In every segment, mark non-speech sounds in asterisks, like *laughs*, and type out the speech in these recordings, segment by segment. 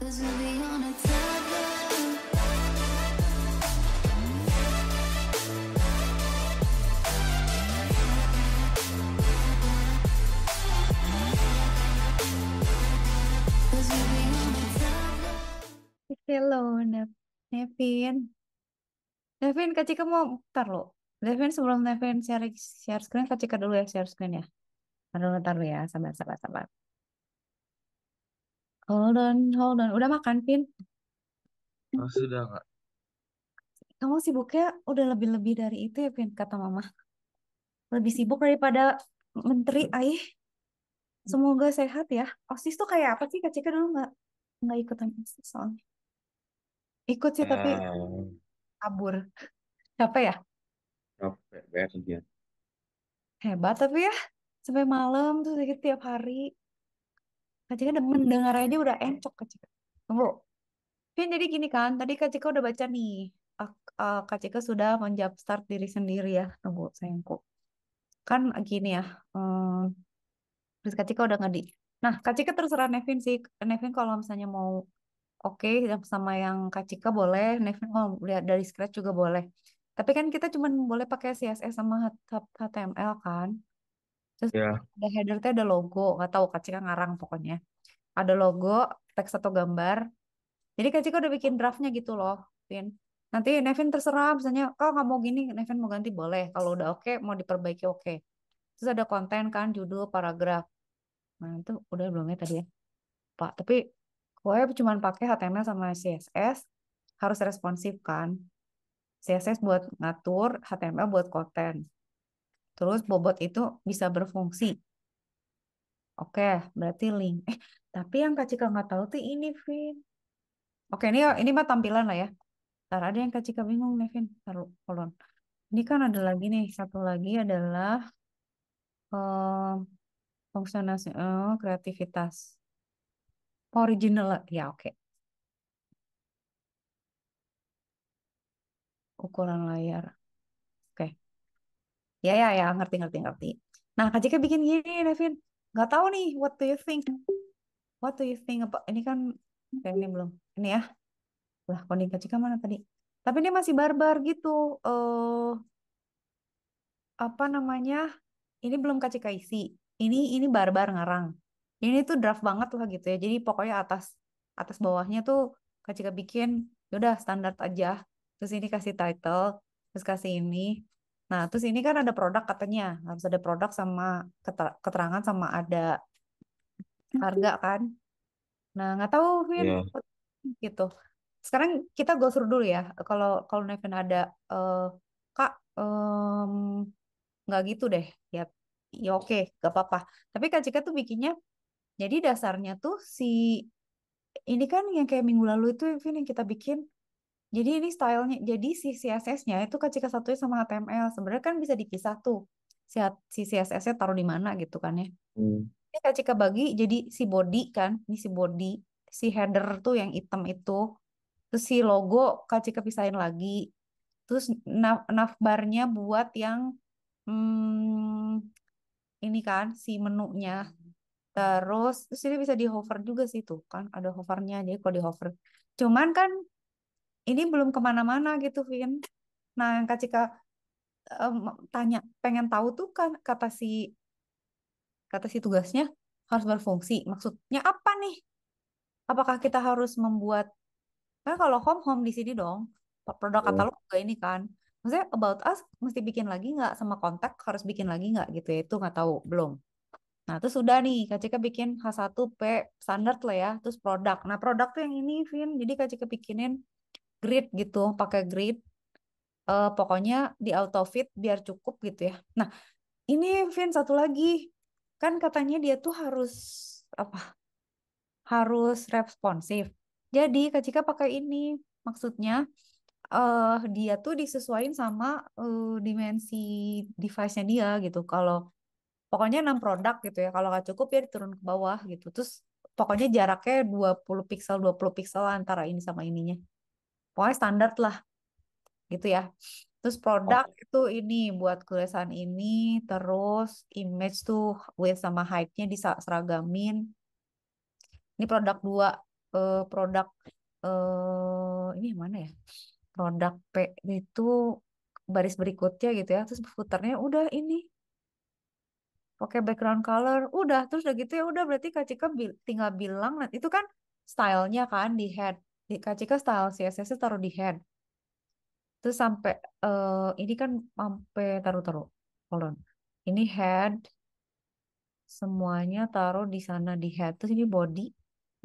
Hello, Nev Nevin. Nevin, Kak Cika mau... ntar lo. Nevin, sebelum Nevin share, share screen, Kak Cika dulu ya share screen ya. Aduh, ntar lo ya. Sabar, sabar, sabar. Hold on, hold on. Udah makan, Pin? Oh, sudah, Kak. Kamu sibuknya udah lebih-lebih dari itu ya, Pin, kata Mama. Lebih sibuk daripada menteri, iya. Aih. Semoga sehat ya. OSIS tuh kayak apa sih? Kak dulu nggak nggak ikutan OSIS soalnya. Ikut sih, tapi eh. kabur. Capek ya? capek banget dia. Hebat tapi ya. Sampai malam tuh tiap hari. Kak udah mendengar aja udah encok Kak Cika. Tunggu. Kan jadi gini kan, tadi Kak Cika udah baca nih. Uh, Kak sudah menjawab start diri sendiri ya. Tunggu, sayangku. Kan gini ya. Um, terus Kak Cika udah ngedi. Nah, Kak Cika terserah Nevin sih. Nevin kalau misalnya mau oke okay, sama yang Kak Cika boleh. Nevin mau lihat dari scratch juga boleh. Tapi kan kita cuma boleh pakai CSS sama HTML kan. Terus yeah. ada header tuh ada logo, nggak tahu Kak Cika ngarang pokoknya. Ada logo, teks atau gambar. Jadi Kak Cika udah bikin draftnya gitu loh, Vin. Nanti Nevin terserah, misalnya kalau nggak mau gini, Nevin mau ganti boleh. Kalau udah oke, okay, mau diperbaiki oke. Okay. Terus ada konten kan, judul, paragraf. Nah itu udah belumnya tadi ya, Pak. Tapi gue cuma pakai HTML sama CSS, harus responsif kan. CSS buat ngatur, HTML buat konten. Terus bobot itu bisa berfungsi. Oke, berarti link. Eh, tapi yang Kak Cika nggak tahu tuh ini, Vin. Oke, ini ini mah tampilan lah ya. Ntar ada yang Kak Cika bingung nih, Vin. Taruh, kolon. Ini kan ada lagi nih, satu lagi adalah um, fungsionasi uh, kreativitas. Original, ya oke. Ukuran layar ya ya ya ngerti ngerti ngerti nah Kak Jika bikin gini Devin nggak tahu nih what do you think what do you think apa ini kan eh, ini belum ini ya lah kondisi Kak Jika mana tadi tapi ini masih barbar gitu uh, apa namanya ini belum Kak Jika isi ini ini barbar ngarang ini tuh draft banget lah gitu ya jadi pokoknya atas atas bawahnya tuh Kak Jika bikin ya udah standar aja terus ini kasih title terus kasih ini Nah, terus ini kan ada produk katanya, harus ada produk sama keterangan sama ada harga kan. Nah, nggak tahu Win yeah. gitu. Sekarang kita go through dulu ya. Kalau kalau Nevin ada uh, Kak um, nggak gitu deh. Ya ya oke, okay, gak apa-apa. Tapi Kak Cika tuh bikinnya jadi dasarnya tuh si ini kan yang kayak minggu lalu itu Vin yang kita bikin jadi ini stylenya, jadi si CSS-nya itu jika satunya sama HTML sebenarnya kan bisa dipisah tuh si, si CSS-nya taruh di mana gitu kan ya. Hmm. Ini kacika bagi jadi si body kan, ini si body, si header tuh yang hitam itu, terus si logo kacika pisahin lagi, terus nav navbarnya buat yang hmm, ini kan si menunya, terus terus ini bisa di hover juga sih tuh kan ada hovernya, jadi kalau di hover, cuman kan ini belum kemana-mana gitu Vin nah Kak Cika um, tanya pengen tahu tuh kan kata si kata si tugasnya harus berfungsi maksudnya apa nih apakah kita harus membuat kan nah, kalau home home di sini dong produk katalog juga ini kan maksudnya about us mesti bikin lagi nggak sama kontak harus bikin lagi nggak gitu ya itu nggak tahu belum nah terus sudah nih Kak Cika bikin H1P standard lah ya terus produk nah produk tuh yang ini Vin jadi Kak Cika bikinin grid gitu, pakai grid. Uh, pokoknya di auto fit biar cukup gitu ya. Nah, ini Vin satu lagi. Kan katanya dia tuh harus apa? Harus responsif. Jadi Kak Cika pakai ini. Maksudnya uh, dia tuh disesuaikan sama uh, dimensi device-nya dia gitu. Kalau pokoknya 6 produk gitu ya. Kalau nggak cukup ya diturun ke bawah gitu. Terus pokoknya jaraknya 20 pixel 20 pixel antara ini sama ininya pokoknya standar lah gitu ya terus produk oh. itu ini buat tulisan ini terus image tuh with sama hype-nya diseragamin ini produk dua uh, produk uh, ini yang mana ya produk P itu baris berikutnya gitu ya terus putarnya udah ini pakai background color udah terus udah gitu ya udah berarti Kak bil tinggal bilang nah, itu kan stylenya kan di head Kak Cika style CSS taruh di head, Terus sampai uh, ini kan sampai taruh-taruh. Hold on. Ini head semuanya taruh di sana di head. Terus ini body.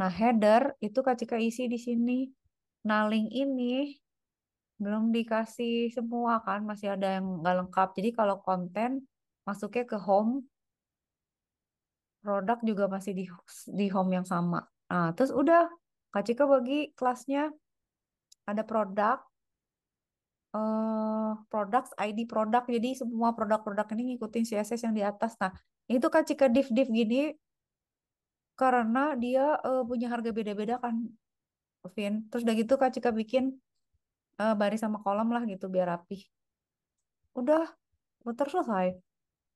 Nah, header itu Kak Cika isi di sini. naling ini belum dikasih semua kan, masih ada yang nggak lengkap. Jadi kalau konten masuknya ke home, produk juga masih di di home yang sama. Nah, terus udah Kak Cika bagi kelasnya ada produk, uh, products, ID produk. Jadi semua produk-produk ini ngikutin CSS yang di atas. Nah, itu Kak Cika div-div gini karena dia uh, punya harga beda-beda kan, Vin. Terus udah gitu Kak Cika bikin uh, eh, baris sama kolom lah gitu biar rapi. Udah, udah selesai.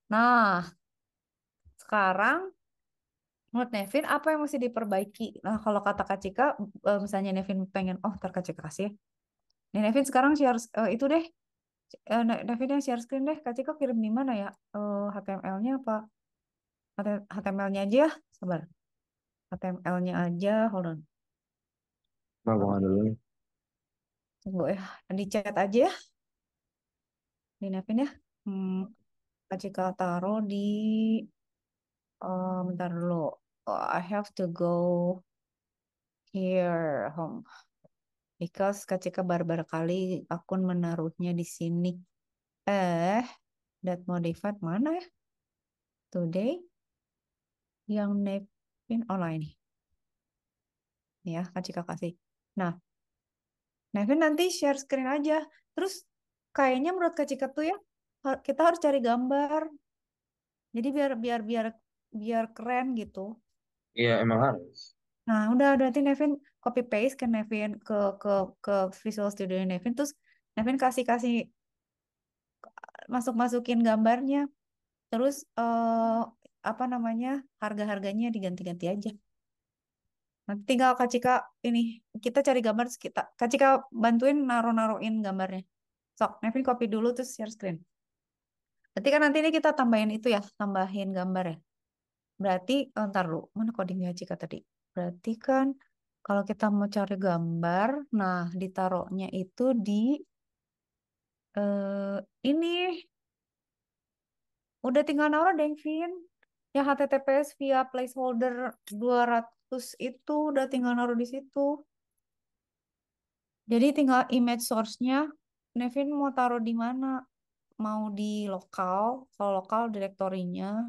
Nah, sekarang menurut Nevin apa yang mesti diperbaiki? Nah, kalau kata Kak Cika, eh, misalnya Nevin pengen, oh ntar kasih ya. Nih Nevin sekarang share uh, itu deh. Uh, Nevin yang share screen deh. Kak Cika kirim di mana ya? Uh, HTML-nya apa? HTML-nya aja ya. Sabar. HTML-nya aja. Hold on. Nah, dulu Tunggu ya. Di chat aja ya. Nih Nevin ya. Hmm. Kak Cika taruh di... Uh, bentar dulu. Uh, I have to go here home. Because ketika barbar kali akun menaruhnya di sini. Eh, that modified mana ya? Today. Yang nepin online nih. Nih ya, Kacika kasih. Nah, Nevin nanti share screen aja. Terus kayaknya menurut Kak tuh ya, kita harus cari gambar. Jadi biar biar biar biar keren gitu. Iya, emang harus. Nah, udah berarti Nevin copy paste ke Nevin ke ke ke Visual Studio Nevin terus Nevin kasih kasih masuk masukin gambarnya terus uh, apa namanya harga harganya diganti ganti aja. Nanti tinggal Kak Cika ini kita cari gambar kita Kak Cika bantuin naruh naruhin gambarnya. Sok, Nevin copy dulu terus share screen. Nanti kan nanti ini kita tambahin itu ya, tambahin gambar ya. Berarti, eh, ntar lu, mana codingnya Cika tadi? Berarti kan kalau kita mau cari gambar, nah ditaruhnya itu di eh, ini. Udah tinggal naruh Vin Ya, HTTPS via placeholder 200 itu udah tinggal naruh di situ. Jadi tinggal image source-nya, Nevin mau taruh di mana? Mau di lokal, kalau lokal direktorinya,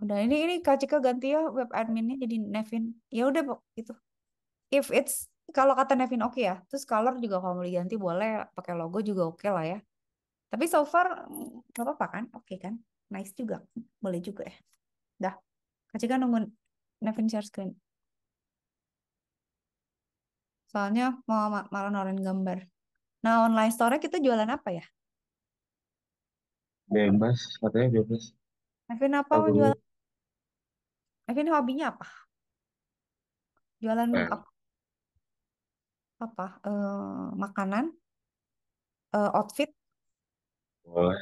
udah ini ini Kak Cika ganti ya web adminnya jadi Nevin ya udah gitu if it's kalau kata Nevin oke okay ya terus color juga kalau mau diganti boleh pakai logo juga oke okay lah ya tapi so far mm, nggak apa-apa kan oke okay kan nice juga boleh juga ya dah Kak Cika nunggu Nevin share screen soalnya mau malah noren gambar nah online store kita jualan apa ya bebas katanya bebas Nevin apa mau jualan Akhirnya hobinya apa? Jualan Eh, apa? apa? Uh, eh, makanan, Uh, outfit. boleh.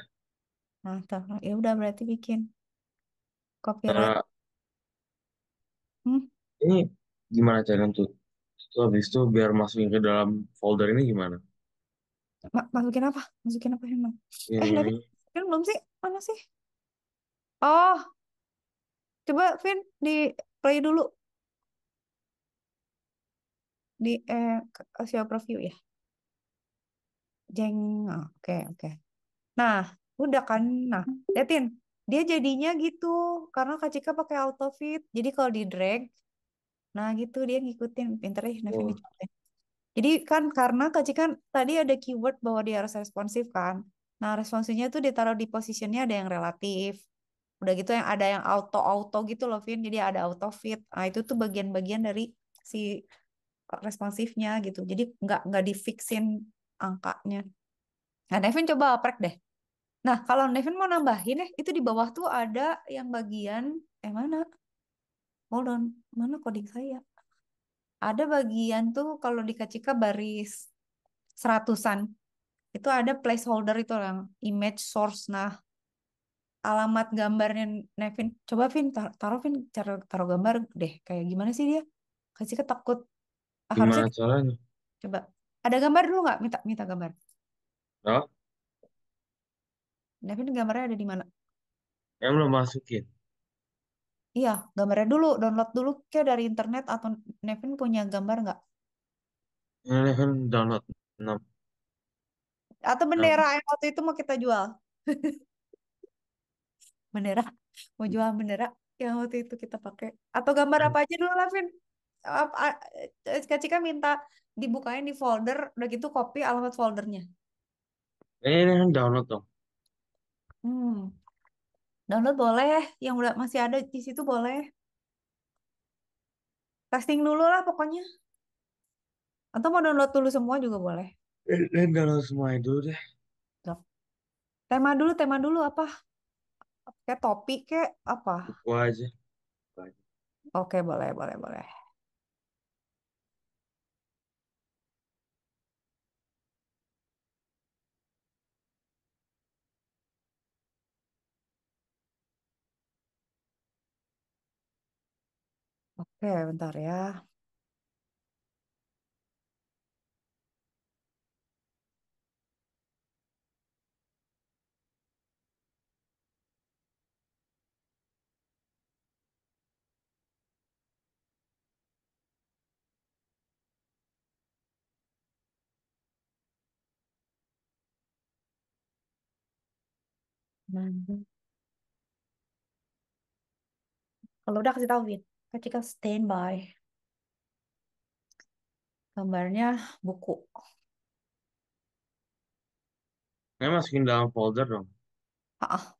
Nah, tuh. ya udah berarti bikin Kopi. Eh. Hmm. ini gimana cara tuh? Setelah habis itu biar masukin ke dalam folder ini gimana? Ma- masukin apa? Masukin apa emang? Yang Eh, dari ini kan belum sih? Mana sih? Oh, Coba Vin di play dulu. Di eh Asia preview ya. Jeng. Oke, oke. Okay. Nah, udah kan. Nah, liatin. Dia jadinya gitu karena Kak Cika pakai auto fit. Jadi kalau di drag nah gitu dia ngikutin pinter ya Nevin oh. Jadi kan karena Kak Cika kan, tadi ada keyword bahwa dia harus responsif kan. Nah, responsifnya tuh ditaruh di positionnya ada yang relatif, udah gitu yang ada yang auto auto gitu loh Vin jadi ada auto fit nah, itu tuh bagian-bagian dari si responsifnya gitu jadi nggak nggak difixin angkanya nah Nevin coba prek deh nah kalau Nevin mau nambahin eh itu di bawah tuh ada yang bagian eh mana hold on mana coding saya ada bagian tuh kalau di Kacika baris seratusan itu ada placeholder itu yang image source nah alamat gambarnya Nevin coba Vin tar taruh Vin taruh, taruh gambar deh kayak gimana sih dia kasih ketakut? ah, gimana harusnya caranya coba ada gambar dulu nggak minta minta gambar oh Nevin gambarnya ada di mana yang belum masukin iya gambarnya dulu download dulu kayak dari internet atau Nevin punya gambar nggak Nevin download 6 atau bendera yang waktu itu mau kita jual *laughs* bendera mau hmm. jual bendera yang waktu itu kita pakai atau gambar hmm. apa aja dulu lah Vin e, Cika minta dibukain di folder udah gitu copy alamat foldernya eh download dong hmm. download boleh yang udah masih ada di situ boleh testing dulu lah pokoknya atau mau download dulu semua juga boleh eh, eh download semua itu deh tema dulu tema dulu apa Kayak topi, kayak apa? Buku aja. Buku aja. Oke, boleh, boleh, boleh. Oke, bentar ya. Nah. kalau udah kasih tahu Vin, Practical standby. Gambarnya buku. Saya masukin dalam folder dong. Ah,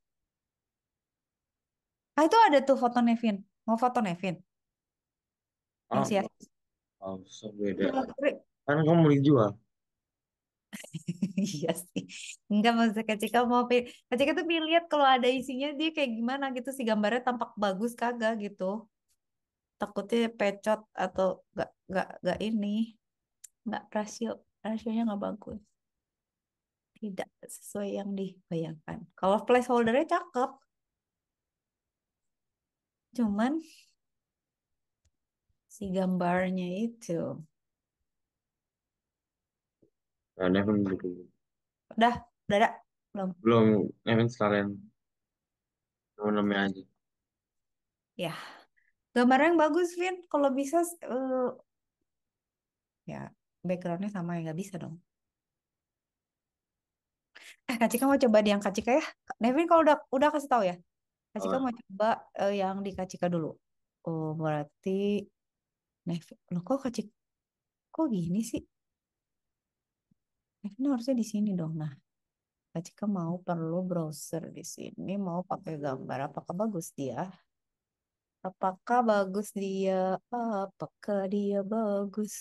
ah itu ada tuh foto Nevin. Mau foto Nevin? Yang Oh, siap. oh, so beda. Kan kamu mau dijual. *laughs* iya sih. Enggak maksudnya Cika mau pilih. Cika tuh pilih lihat kalau ada isinya dia kayak gimana gitu si gambarnya tampak bagus kagak gitu. Takutnya pecot atau enggak enggak enggak ini. Enggak rasio rasionya enggak bagus. Tidak sesuai yang dibayangkan. Kalau placeholdernya cakep. Cuman si gambarnya itu Nah, eh, Nevin dulu. Gitu. Udah, udah ada? Belum. Belum, Nevin sekalian. Cuma namanya aja. Ya. Gambar yang bagus, Vin. Kalau bisa, uh, ya backgroundnya sama ya nggak bisa dong. Eh, Kak Cika mau coba di yang Kak Cika ya. Nevin kalau udah udah kasih tahu ya. Kak Cika oh. mau coba uh, yang di Kak Cika dulu. Oh, berarti Nevin, loh kok Kak Cika kok gini sih? ini eh, kan harusnya di sini dong. Nah, Kak Cika mau perlu browser di sini, mau pakai gambar. Apakah bagus dia? Apakah bagus dia? Apakah dia bagus?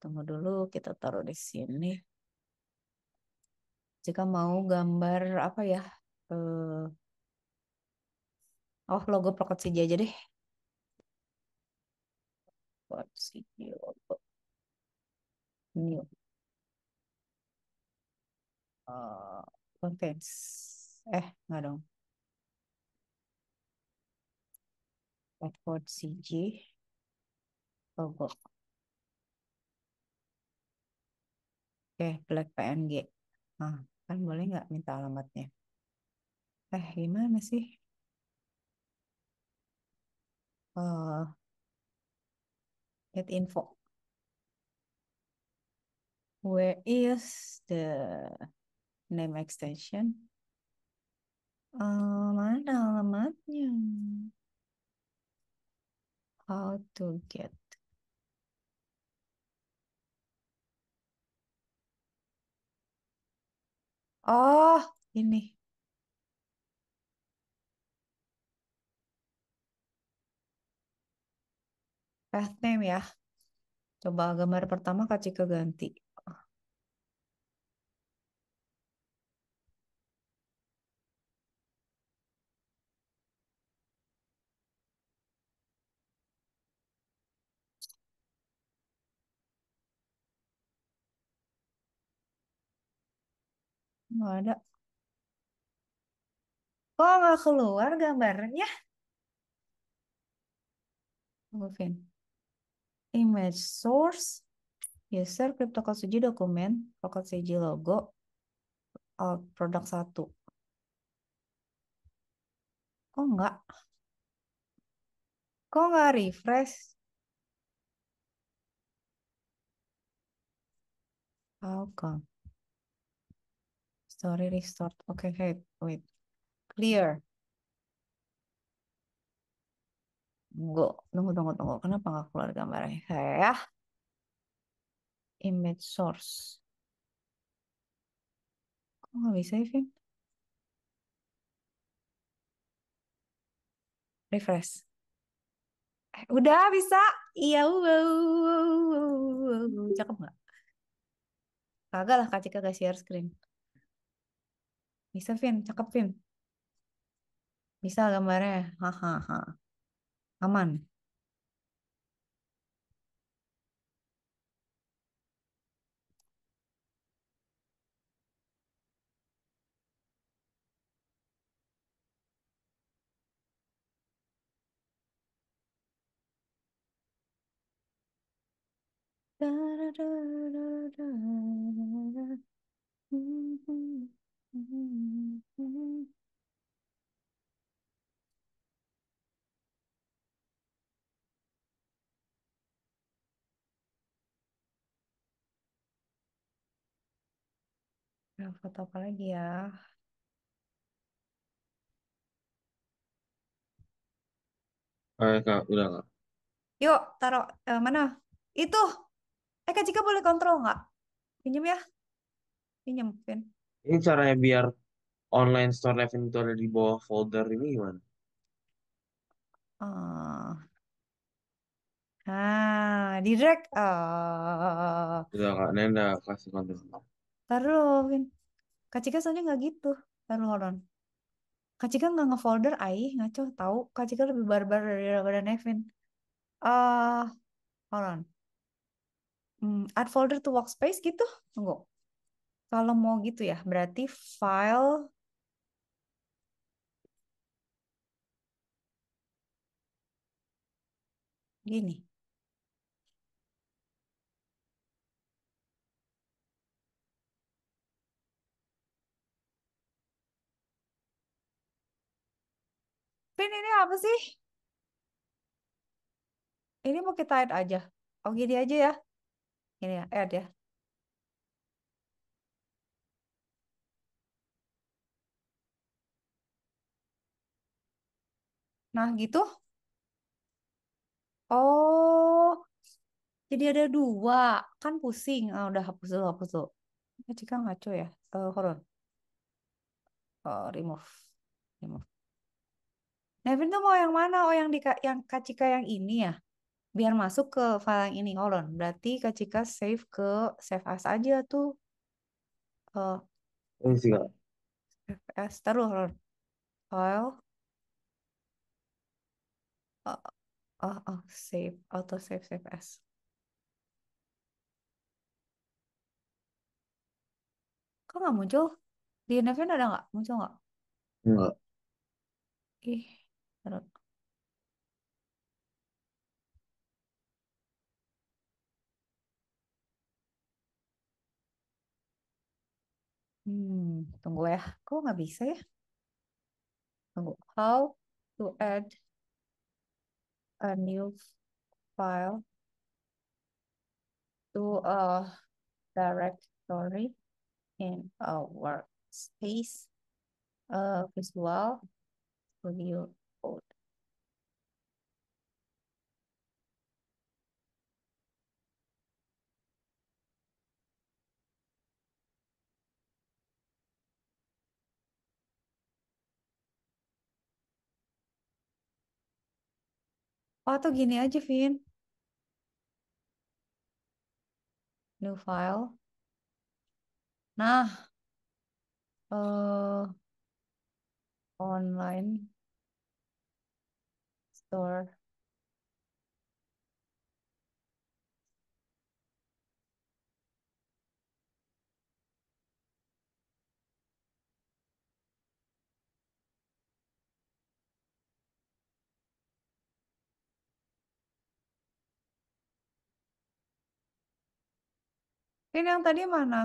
Tunggu dulu, kita taruh di sini. Jika mau gambar apa ya? Eh, oh, logo Prokerja aja deh. Prokerja, logo. New uh, eh nggak dong Bedford CJ logo oke okay, black PNG ah kan boleh nggak minta alamatnya eh gimana sih uh, get info where is the name extension. Uh, mana alamatnya? How to get. Oh, ini. Path name ya. Coba gambar pertama kacik ke ganti. Nggak ada. Kok nggak keluar gambarnya? Mungkin. Image source, user, cryptocurrency dokumen, cryptocurrency logo, produk satu. Kok nggak? Kok nggak refresh? How come? Story restart. Oke, okay, wait, wait. Clear. Tunggu, tunggu, tunggu, tunggu. Kenapa nggak keluar gambarnya? Saya image source. Kok nggak bisa, Ivin? Refresh. Eh, udah bisa. Iya, wow, wow, wow, wow. cakep nggak? Kagak lah, kak Cika gak share screen. Bisa, Vin. Cakep, Vin. Bisa gambarnya. Hahaha. Aman. da da da da da da da mm-hmm. Nah, foto apa lagi ya? Eh, Kak, udah Kak. Yuk, taruh eh, mana? Itu. Eh, Kak Cika boleh kontrol nggak? Pinjem ya. Pinjem, Pin. Ini caranya biar online store Revin itu ada di bawah folder ini gimana? Oh. Ah, ah di drag. Oh. Udah kak, Nen kasih konten. Ntar dulu, Vin. Kak Cika soalnya nggak gitu. Taruh, dulu, hold on. Kak Cika nggak ngefolder, ai ngaco tahu. Kak Cika lebih barbar dari daripada Nevin. Ah, hold on. Hmm, add folder to workspace gitu? Tunggu. Kalau mau gitu ya, berarti file gini. Pin ini apa sih? Ini mau kita add aja. Oh gini aja ya. Ini ya, add ya. Nah, gitu. Oh, jadi ada dua. Kan pusing. Oh, udah hapus dulu, hapus dulu. Jika ngaco ya. Uh, hold on. Oh, remove. Remove. Nevin tuh mau yang mana? Oh, yang di yang Kacika yang ini ya? Biar masuk ke file yang ini. Hold on. Berarti Kacika save ke save as aja tuh. Uh, Ini sih, Kak. save as. Taruh, hold on. File oh, oh, oh save auto save save as kok nggak muncul di Neven ada nggak muncul nggak nggak ih terus Hmm, tunggu ya. Kok nggak bisa ya? Tunggu. How to add a new file to a directory in a workspace, a visual studio code. Oh tuh gini aja, Vin. New file. Nah, uh, online store. Ini yang tadi mana?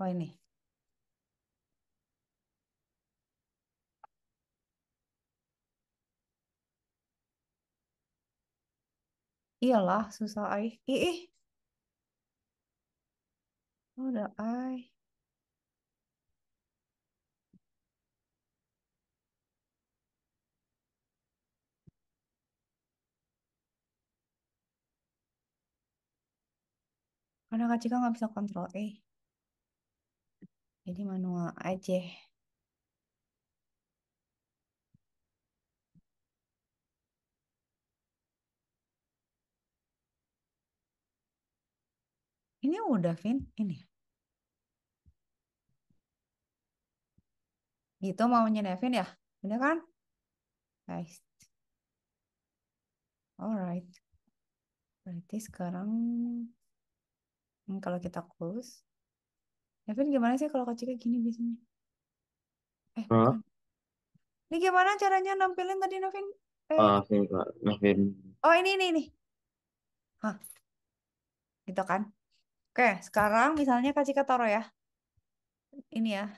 Oh ini. Iyalah susah ai. Ih. Oh, udah ai. Karena Kak Cika nggak bisa kontrol E. Jadi manual aja. Ini udah, Vin. Ini. Gitu maunya Nevin ya? Ini kan? Nice. Alright. Berarti sekarang Hmm, kalau kita close. Kevin gimana sih kalau kecilnya gini biasanya? Eh, huh? Ini gimana caranya nampilin tadi Novin? Eh. Oh, Novin. Oh, ini ini ini. Hah. Gitu kan? Oke, sekarang misalnya Kak Cika taruh ya. Ini ya.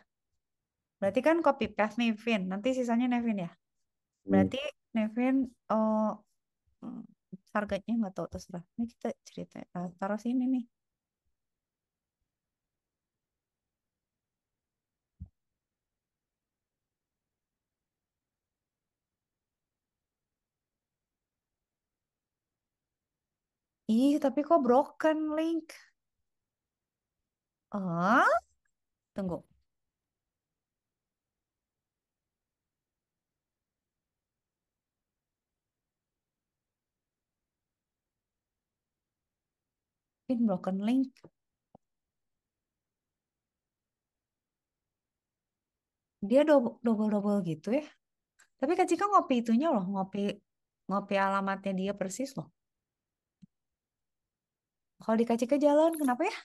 Berarti kan copy paste Nevin. Nanti sisanya Nevin ya. Hmm. Berarti hmm. Nevin oh, harganya hmm, nggak tahu terserah. Ini kita cerita. Nah, taruh sini nih. Ih, tapi kok broken link? Ah, tunggu. Pin broken link. Dia double-double gitu ya. Tapi Kak Cika ngopi itunya loh, ngopi ngopi alamatnya dia persis loh. Kalau dikasih ke jalan, kenapa ya?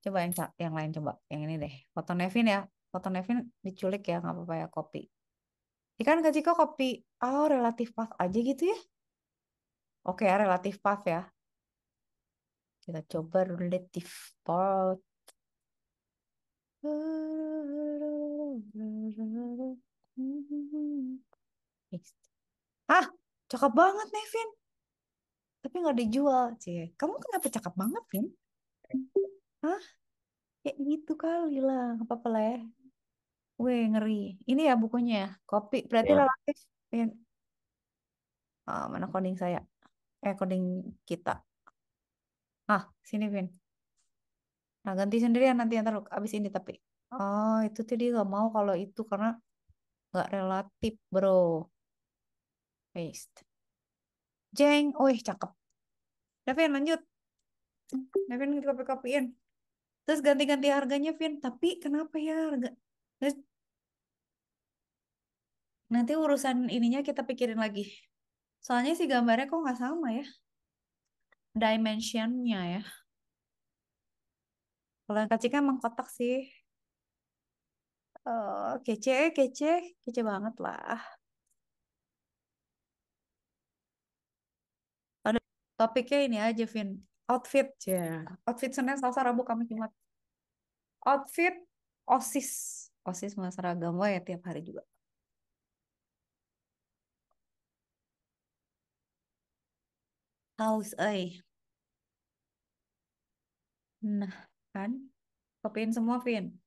Coba yang, yang lain coba. Yang ini deh. Foto Nevin ya. Foto Nevin diculik ya, nggak apa-apa ya. Kopi. Ikan ya ke kopi. Oh, relatif path aja gitu ya. Oke ya, relatif path ya. Kita coba relatif path. Ah, cakep banget Nevin tapi nggak dijual cie kamu kenapa cakep banget kan Hah? kayak gitu kali lah, apa apa lah ya. Weh, ngeri. Ini ya bukunya ya? kopi. Berarti Ya. relatif. Ya. oh, mana coding saya? Eh, coding kita. Ah, sini, Vin. Nah, ganti sendiri ya nanti antar abis ini tapi. Oh, itu tadi nggak mau kalau itu karena nggak relatif, bro. Paste. Jeng, wih cakep. Davin lanjut. Davin kopi-kopiin. Terus ganti-ganti harganya, Vin. Tapi kenapa ya harga? nanti urusan ininya kita pikirin lagi. Soalnya si gambarnya kok nggak sama ya. Dimensionnya ya. Kalau yang kecil kan emang kotak sih. Oh, kece, kece, kece banget lah. Topiknya ini aja, Vin. Outfit, Yeah. Outfit Senin, Selasa, Rabu, Kamis, Jumat. Outfit OSIS. OSIS mah seragam oh, ya tiap hari juga. House, eh. Nah, kan? Kopiin semua, Vin.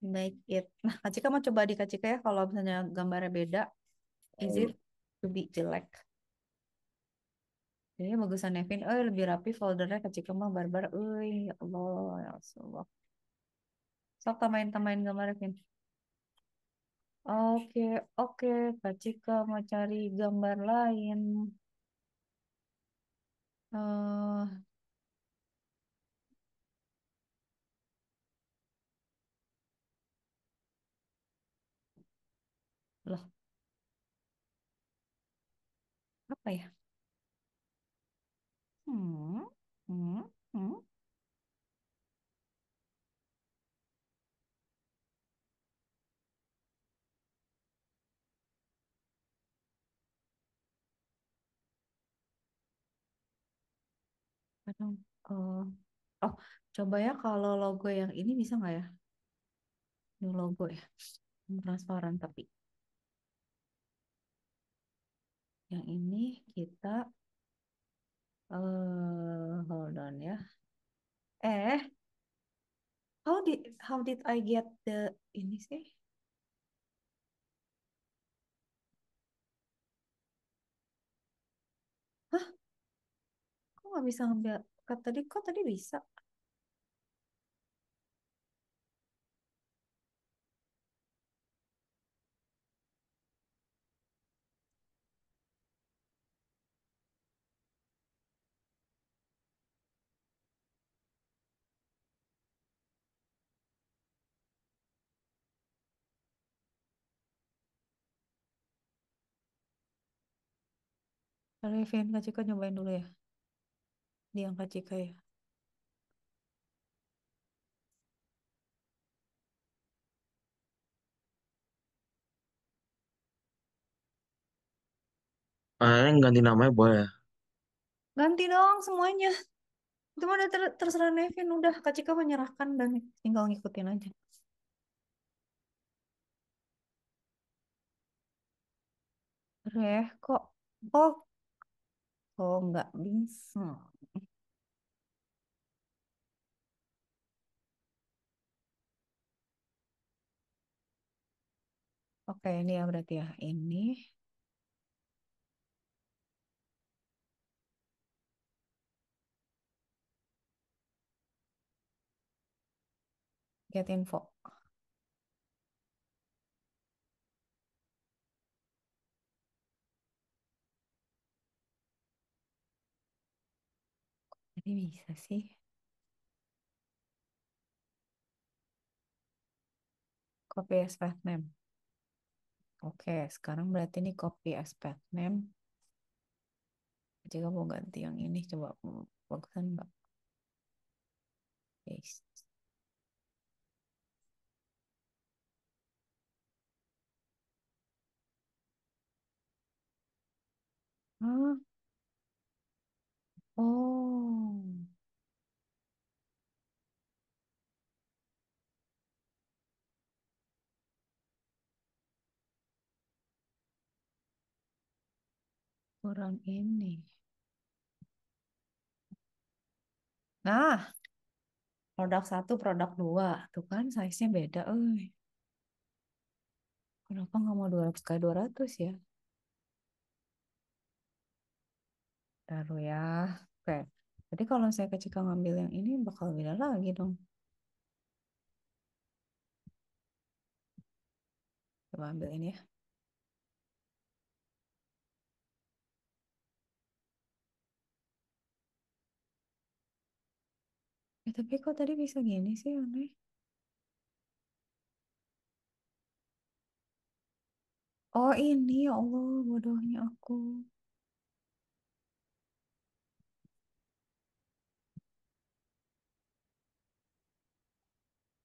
Make it. Nah, Kak Cika mau coba di Kak Cika ya, kalau misalnya gambarnya beda, is it iya. to be jelek? Jadi iya, bagusan Nevin, eh oh, lebih rapi foldernya kecil kemah barbar, eh ya Allah, ya Allah. Sok tamain tamain gambar Nevin. Ya, oke, oke, Kak Cika mau cari gambar lain. Uh, loh, apa ya? Hmm, hmm, hmm, hmm. Eh, oh, coba ya kalau logo yang ini bisa nggak ya? Ini logo ya, transparan tapi yang ini kita Uh, hold on ya. Eh, how did how did I get the ini sih? Hah? Kok nggak bisa ngambil? Kata tadi kok tadi bisa? Kalau Kak Cika nyobain dulu ya. Di yang Kak Cika ya. Eh, ganti namanya boleh. ya? Ganti dong semuanya. Itu mah udah ter terserah Nevin. Udah Kak Cika menyerahkan dan tinggal ngikutin aja. Reh ya, kok. Oh Oh, nggak bisa. Oke, ini ya berarti ya. Ini. Get info. Ini bisa sih. Copy as path name. Oke, sekarang berarti ini copy as path name. Jika mau ganti yang ini, coba bagusan mbak. Paste. Huh? Ah. 哦，kurang oh. ini. Nah, produk satu, produk dua. Tuh kan size-nya beda. Eh, kenapa nggak mau 200 kali 200 ya? Baru ya. Oke. Jadi kalau saya ke Cika ngambil yang ini bakal beda lagi dong. Coba ambil ini ya. Ya, tapi kok tadi bisa gini sih aneh? Oh ini ya Allah bodohnya aku.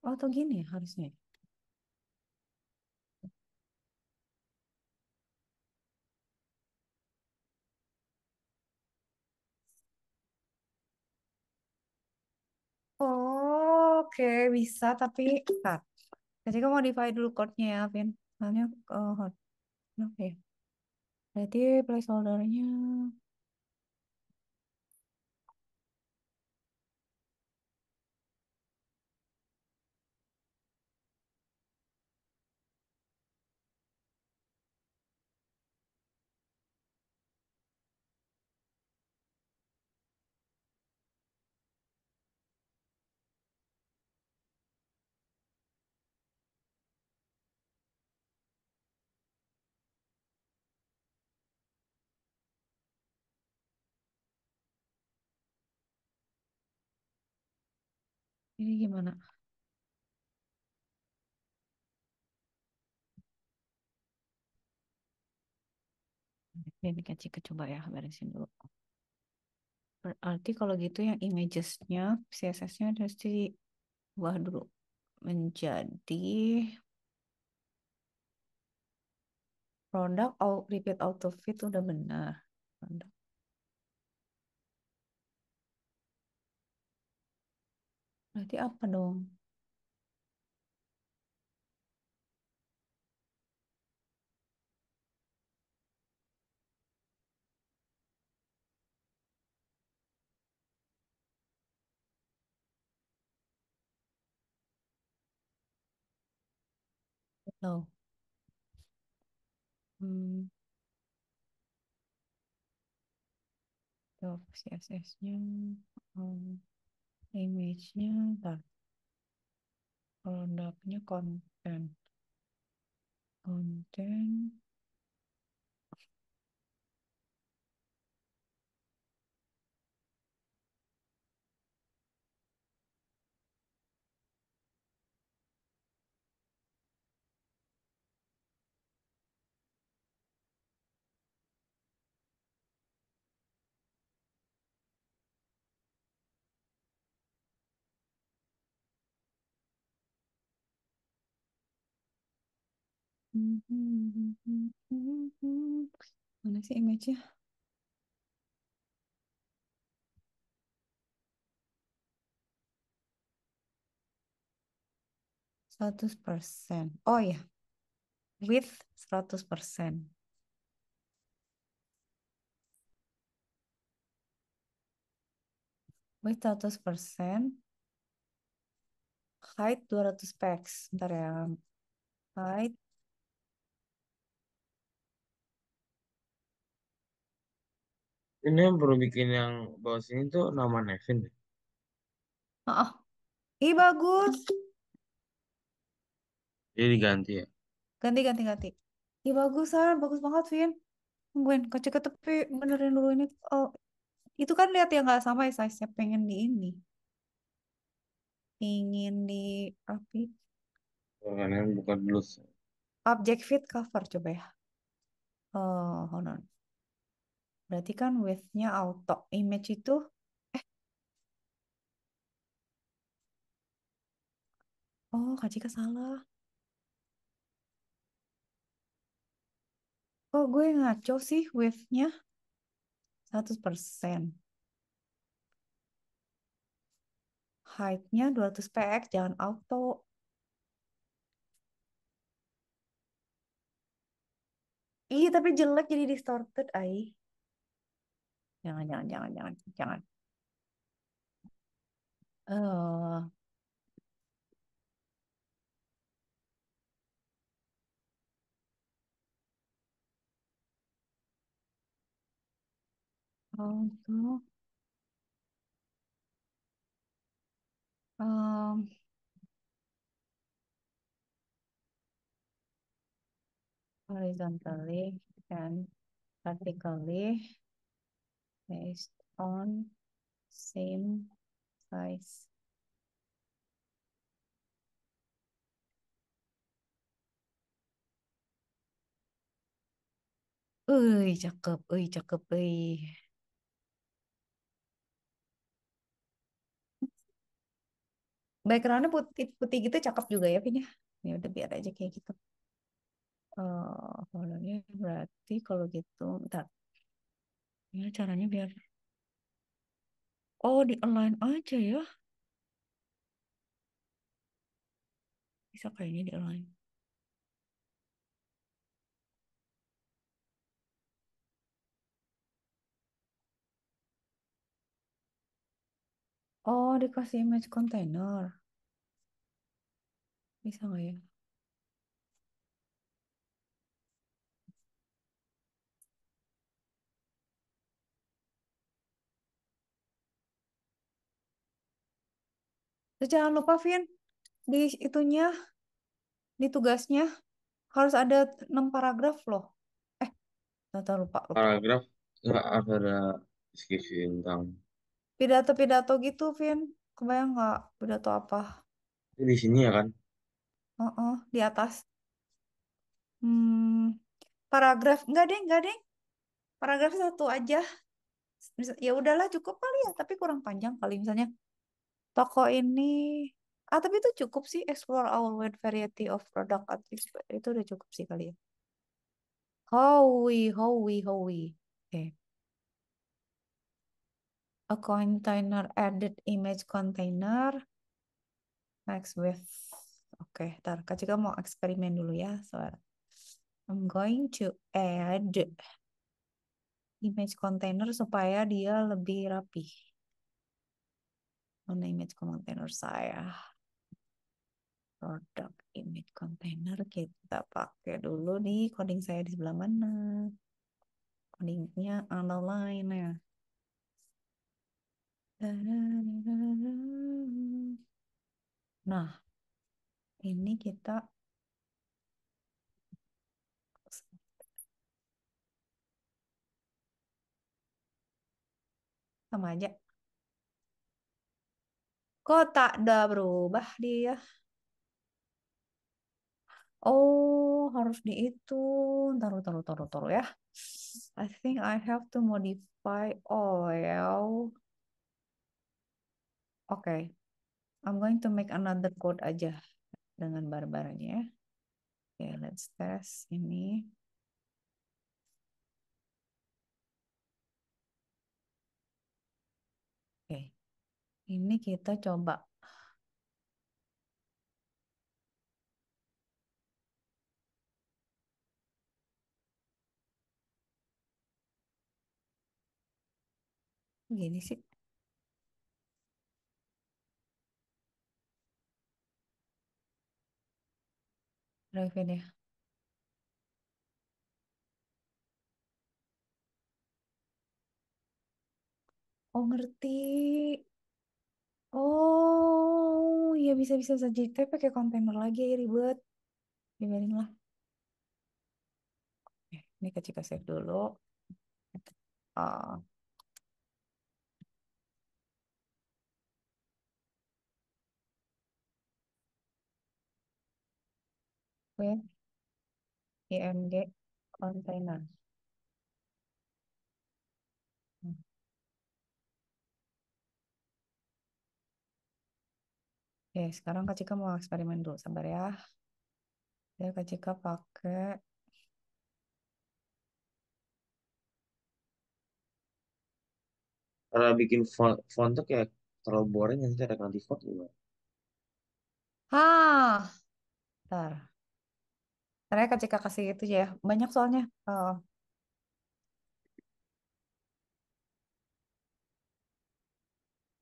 Oh, atau gini ya harusnya. Oke, Oke, bisa tapi bentar. Jadi kamu modify dulu code-nya ya, Vin. Soalnya uh, hot. Oke. Okay. Berarti placeholder-nya Ini gimana? Ini kecil coba ya, beresin dulu. Berarti kalau gitu yang images-nya, CSS-nya harus diubah dulu menjadi produk repeat auto fit udah benar. Produk Berarti apa dong? Loh. Hmm, tuh CSS-nya. Hmm image-nya bentar produknya konten konten Mana sih image-nya? Seratus persen. Oh ya, with seratus persen. Width persen. Height dua ratus px. Bentar ya. Height Ini yang perlu bikin yang bawah sini tuh nama Nevin deh. Oh, Ih bagus. Jadi diganti ya. Ganti, ganti, ganti. Ih bagus, Sar. Bagus banget, Vin. Tungguin, kocok ke tepi. Benerin dulu ini. Oh, itu kan lihat yang nggak sama ya, saya nya Pengen di ini. Pengen di... Apa? Karena bukan dulu. Object fit cover, coba ya. Oh, hold on. Berarti kan width-nya auto. Image itu eh Oh, Kak Cika salah. Kok gue ngaco sih width-nya? 100%. Height-nya 200 px, jangan auto. Ih, tapi jelek jadi distorted, ay jangan jangan jangan jangan jangan uh, untuk um, horizontally and vertically based on same size. Uy, cakep, uy, cakep, uy. Backgroundnya putih, putih gitu cakep juga ya, Vin Ini ya? ya udah biar aja kayak gitu. Oh, uh, berarti kalau gitu, bentar. Gimana ya, caranya biar... Oh, di online aja ya. Bisa kayaknya di online Oh, dikasih image container. Bisa nggak ya? Terus jangan lupa Vin di itunya di tugasnya harus ada 6 paragraf loh. Eh, tahu lupa, lupa. Paragraf nggak ada skripsi tentang pidato-pidato gitu, Vin. Kebayang nggak pidato apa? Di sini ya kan? Oh, uh -uh, di atas. Hmm, paragraf nggak deh, nggak deh. Paragraf satu aja. Ya udahlah cukup kali ya, tapi kurang panjang kali misalnya. Toko ini, ah tapi itu cukup sih, explore our wide variety of product at least. Itu udah cukup sih kali ya. Howie, howie, howie. Oke. Okay. A container added image container. Next with. Oke, okay, ntar Kak Cika mau eksperimen dulu ya. So, I'm going to add image container supaya dia lebih rapi warna image container saya produk image container kita pakai dulu di coding saya di sebelah mana codingnya online ya nah ini kita sama aja Kok tak ada berubah dia? Oh, harus di itu Taruh, taruh, taruh, taruh ya. I think I have to modify oil. Oke. Okay. I'm going to make another code aja dengan barbarnya ya. okay, let's test ini. Ini kita coba gini sih. drive deh. ya. Oh ngerti. Oh, ya bisa-bisa saja. Tapi pakai kontainer lagi ya ribet. Dibiarin lah. Oke, Ini kecil save dulu. Uh. oke. IMG container. Oke, sekarang Kak Cika mau eksperimen dulu. Sabar ya. Ya Kak Cika pakai Kalau bikin font, font tuh kayak terlalu boring nanti ada ya, ganti font juga. Ah, ntar. Ntar ya Kak Cika kasih itu ya. Banyak soalnya. Oh,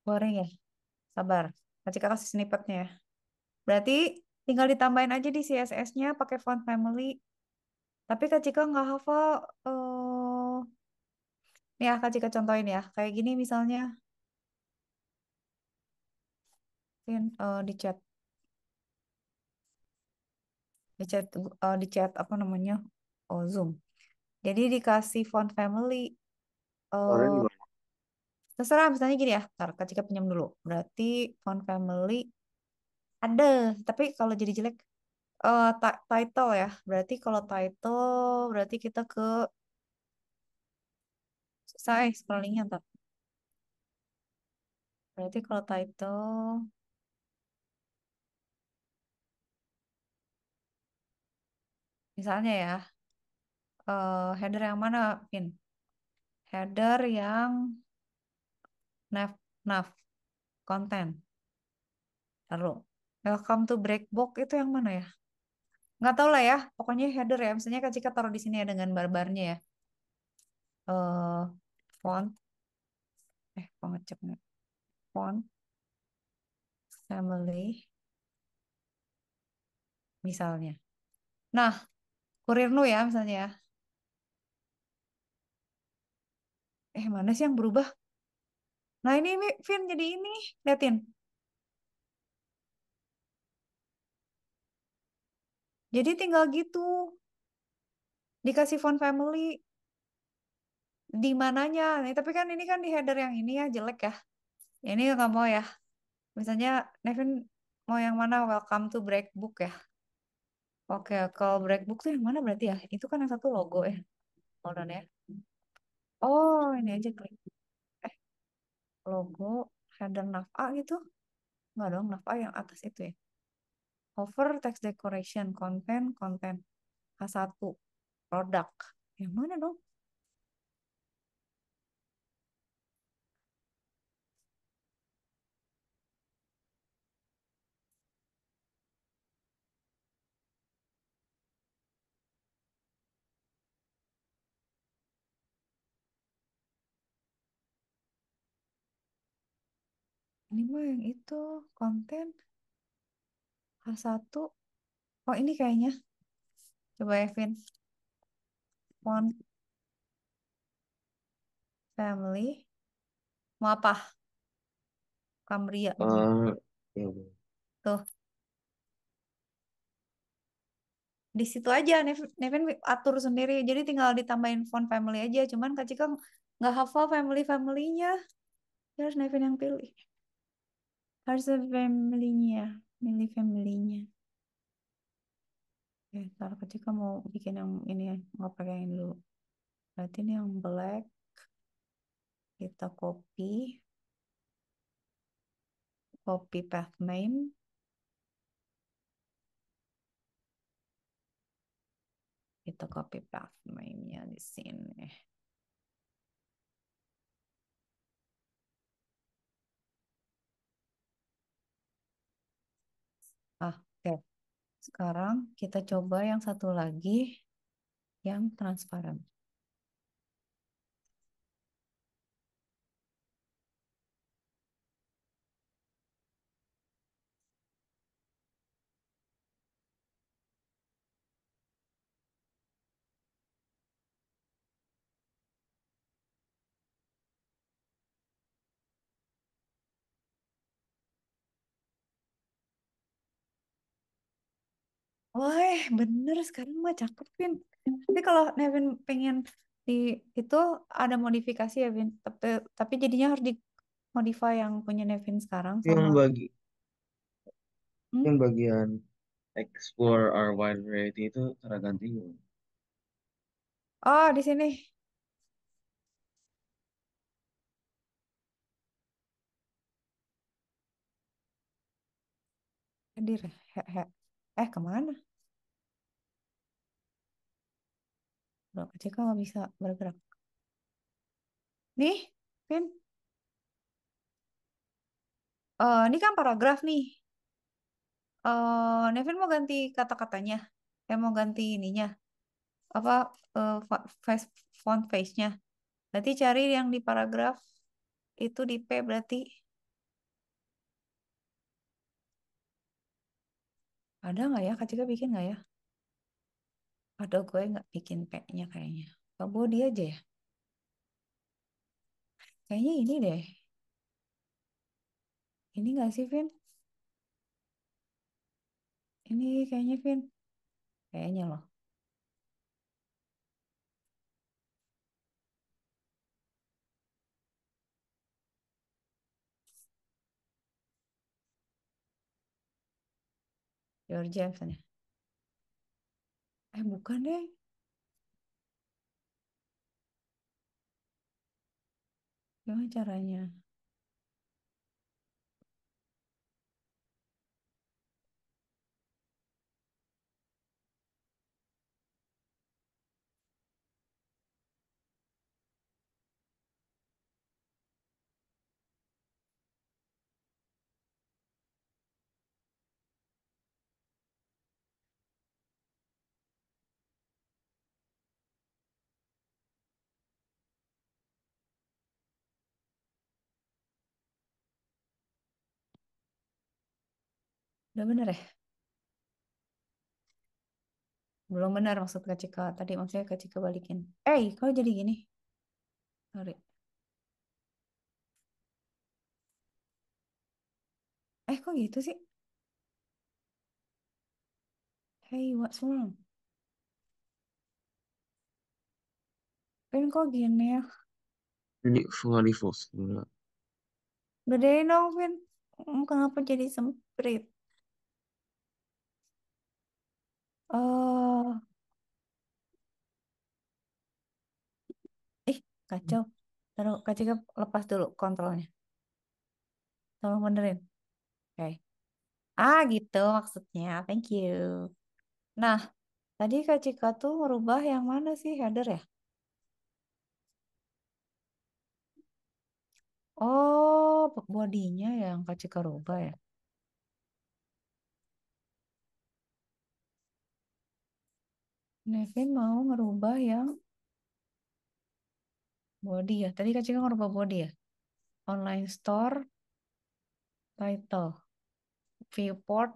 boring ya. Sabar. Nanti kakak kasih snippetnya ya. Berarti tinggal ditambahin aja di CSS-nya pakai font family. Tapi Kak Cika nggak hafal. Uh... Eh, Nih ya Kak Cika contohin ya. Kayak gini misalnya. In, uh, eh, di chat. Di chat, uh, di chat apa namanya? Oh, Zoom. Jadi dikasih font family. Uh, terserah misalnya gini ya ntar ketika pinjam dulu berarti font family ada tapi kalau jadi jelek uh, title ya berarti kalau title berarti kita ke saya eh, scrollingnya ntar berarti kalau title misalnya ya uh, header yang mana pin header yang nav, nav, konten. Lalu, welcome to breakbox itu yang mana ya? Nggak tahu lah ya, pokoknya header ya. Misalnya Kak Cika taruh di sini ya dengan barbarnya ya. Uh, font. Eh, ngecek nggak? Font. Family. Misalnya. Nah, kurir nu ya misalnya ya. Eh, mana sih yang berubah? Nah ini, ini Vin jadi ini, liatin. Jadi tinggal gitu. Dikasih font family. Di mananya. Nih, tapi kan ini kan di header yang ini ya, jelek ya. ya. Ini nggak mau ya. Misalnya Nevin mau yang mana? Welcome to Breakbook ya. Oke, kalau Breakbook tuh yang mana berarti ya? Itu kan yang satu logo ya. Hold on ya. Oh, ini aja klik logo header nav a gitu nggak dong nav a yang atas itu ya over text decoration content content H1 produk yang mana dong ini mah yang itu konten H1 oh ini kayaknya coba Evin phone family mau apa Kamria. uh, tuh di situ aja Nevin atur sendiri jadi tinggal ditambahin font family aja cuman Kak Cika nggak hafal family familynya ya harus Nevin yang pilih harus family-nya milih family-nya ya ntar ya, ketika mau bikin yang ini ya mau nggak yang dulu berarti ini yang black kita copy copy path name kita copy path name-nya di sini. Ah, oke. Sekarang kita coba yang satu lagi yang transparan. Wah, bener sekarang mah cakep, Vin. Tapi kalau Nevin pengen di itu ada modifikasi ya, Vin. Tapi, eh, tapi jadinya harus di modify yang punya Nevin sekarang sama yang bagi hmm? yang bagian explore our wide variety itu cara gantinya. Oh, di sini. Hadir, he, he. Eh, kemana? Kak aja nggak bisa bergerak nih Vin uh, ini kan paragraf nih uh, Nevin mau ganti kata-katanya eh mau ganti ininya apa uh, face font face-nya berarti cari yang di paragraf itu di P berarti ada nggak ya? Kak Cika bikin nggak ya? padahal gue nggak bikin kayaknya nya kayaknya. Pak Bodi aja ya. Kayaknya ini deh. Ini nggak sih, Vin? Ini kayaknya, Vin. Kayaknya loh. Your Jameson eh bukan deh gimana caranya Udah bener ya? Belum benar maksud Kak Cika. Tadi maksudnya Kak Cika balikin. Eh, kok jadi gini? Sorry. Eh, kok gitu sih? Hey, what's wrong? Pin kan kok gini ya? Ini pengalih fokus. Gedein dong, Pin. Kenapa jadi semprit? Oh, Eh, kacau. Taruh Kak lepas dulu kontrolnya. Tolong benerin. Oke. Ah, gitu maksudnya. Thank you. Nah, tadi Kak Cika tuh merubah yang mana sih header ya? Oh, bodinya yang Kak Cika rubah ya. Nevin mau ngerubah yang body ya. Tadi Kak Cika ngerubah body ya. Online store, title, viewport,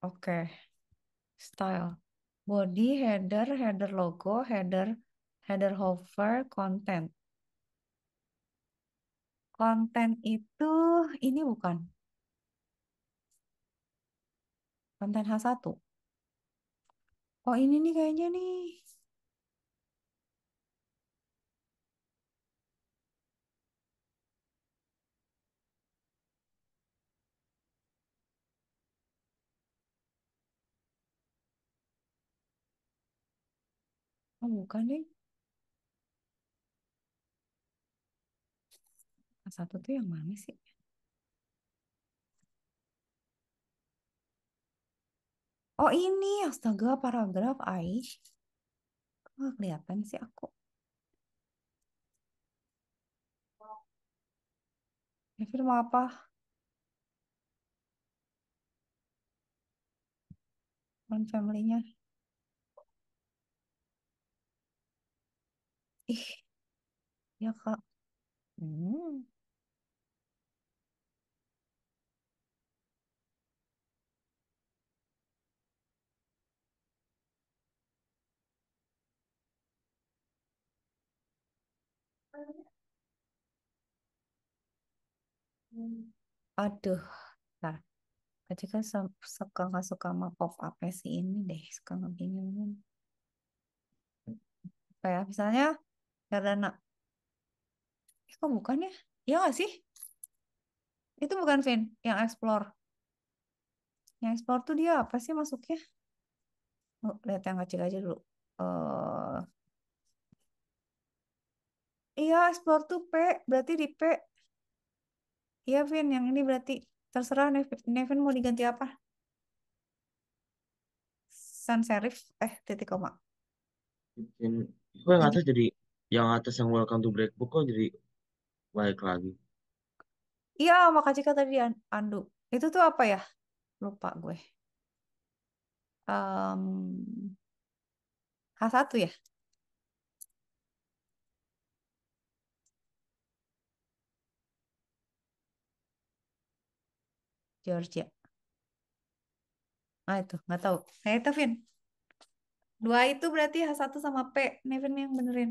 oke. Okay. Style, body, header, header logo, header, header hover, content. Konten itu ini bukan. Konten H1. Oh ini nih kayaknya nih. Oh bukan deh. Satu tuh yang mana sih? Oh ini, astaga paragraf Aish. Kok gak kelihatan sih aku? Ini mau apa? One family-nya. Ih, ya kak. Hmm. Aduh, nah ketika kan suka nggak suka sama pop up sih ini deh suka ngebingungin. Kayak misalnya karena eh, kok bukan ya? Iya nggak sih? Itu bukan Vin yang explore. Yang explore tuh dia apa sih masuknya? Oh, lihat yang kecil aja dulu. Uh, Iya, explore tuh P, berarti di P Iya, Vin, yang ini berarti terserah Nevin, Nevin mau diganti apa? Sans serif, eh titik koma. Mungkin, kok yang atas jadi yang atas yang welcome to book kok jadi baik lagi. Iya, makasih kata tadi Andu. Itu tuh apa ya? Lupa gue. Um, mmm, H1 ya? Georgia. Ah itu nggak tahu. Nah itu Vin. Dua itu berarti H1 sama P. Nevin yang benerin.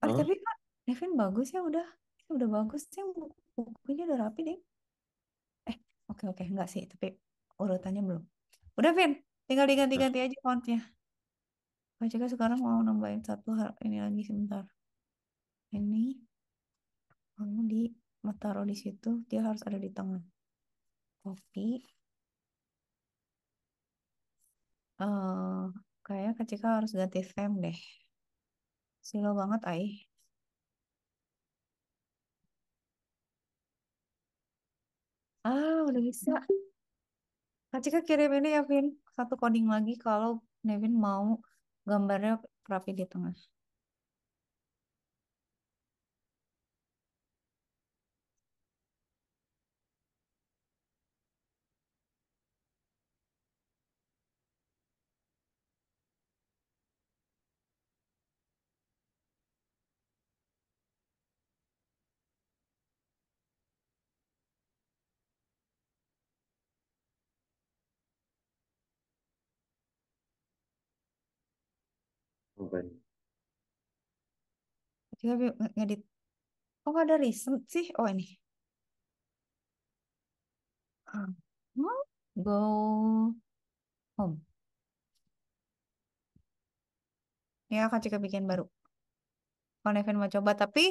Oh, huh? tapi kan Nevin bagus ya udah. udah bagus sih bukunya udah rapi deh. Eh oke oke nggak sih tapi urutannya belum. Udah Vin, tinggal diganti-ganti aja fontnya. Pak juga sekarang mau nambahin satu hal ini lagi sebentar. Ini mau di mau taruh di situ dia harus ada di tengah kopi uh, eh, kayak ketika harus ganti frame deh silau banget ai ah udah bisa ketika kirim ini ya Vin satu coding lagi kalau Nevin mau gambarnya rapi di tengah Open. Kita ngedit. Oh ada recent sih. Oh ini. Ah, Go home. Ya, Kak Cika bikin baru. Kalau Nevin mau coba, tapi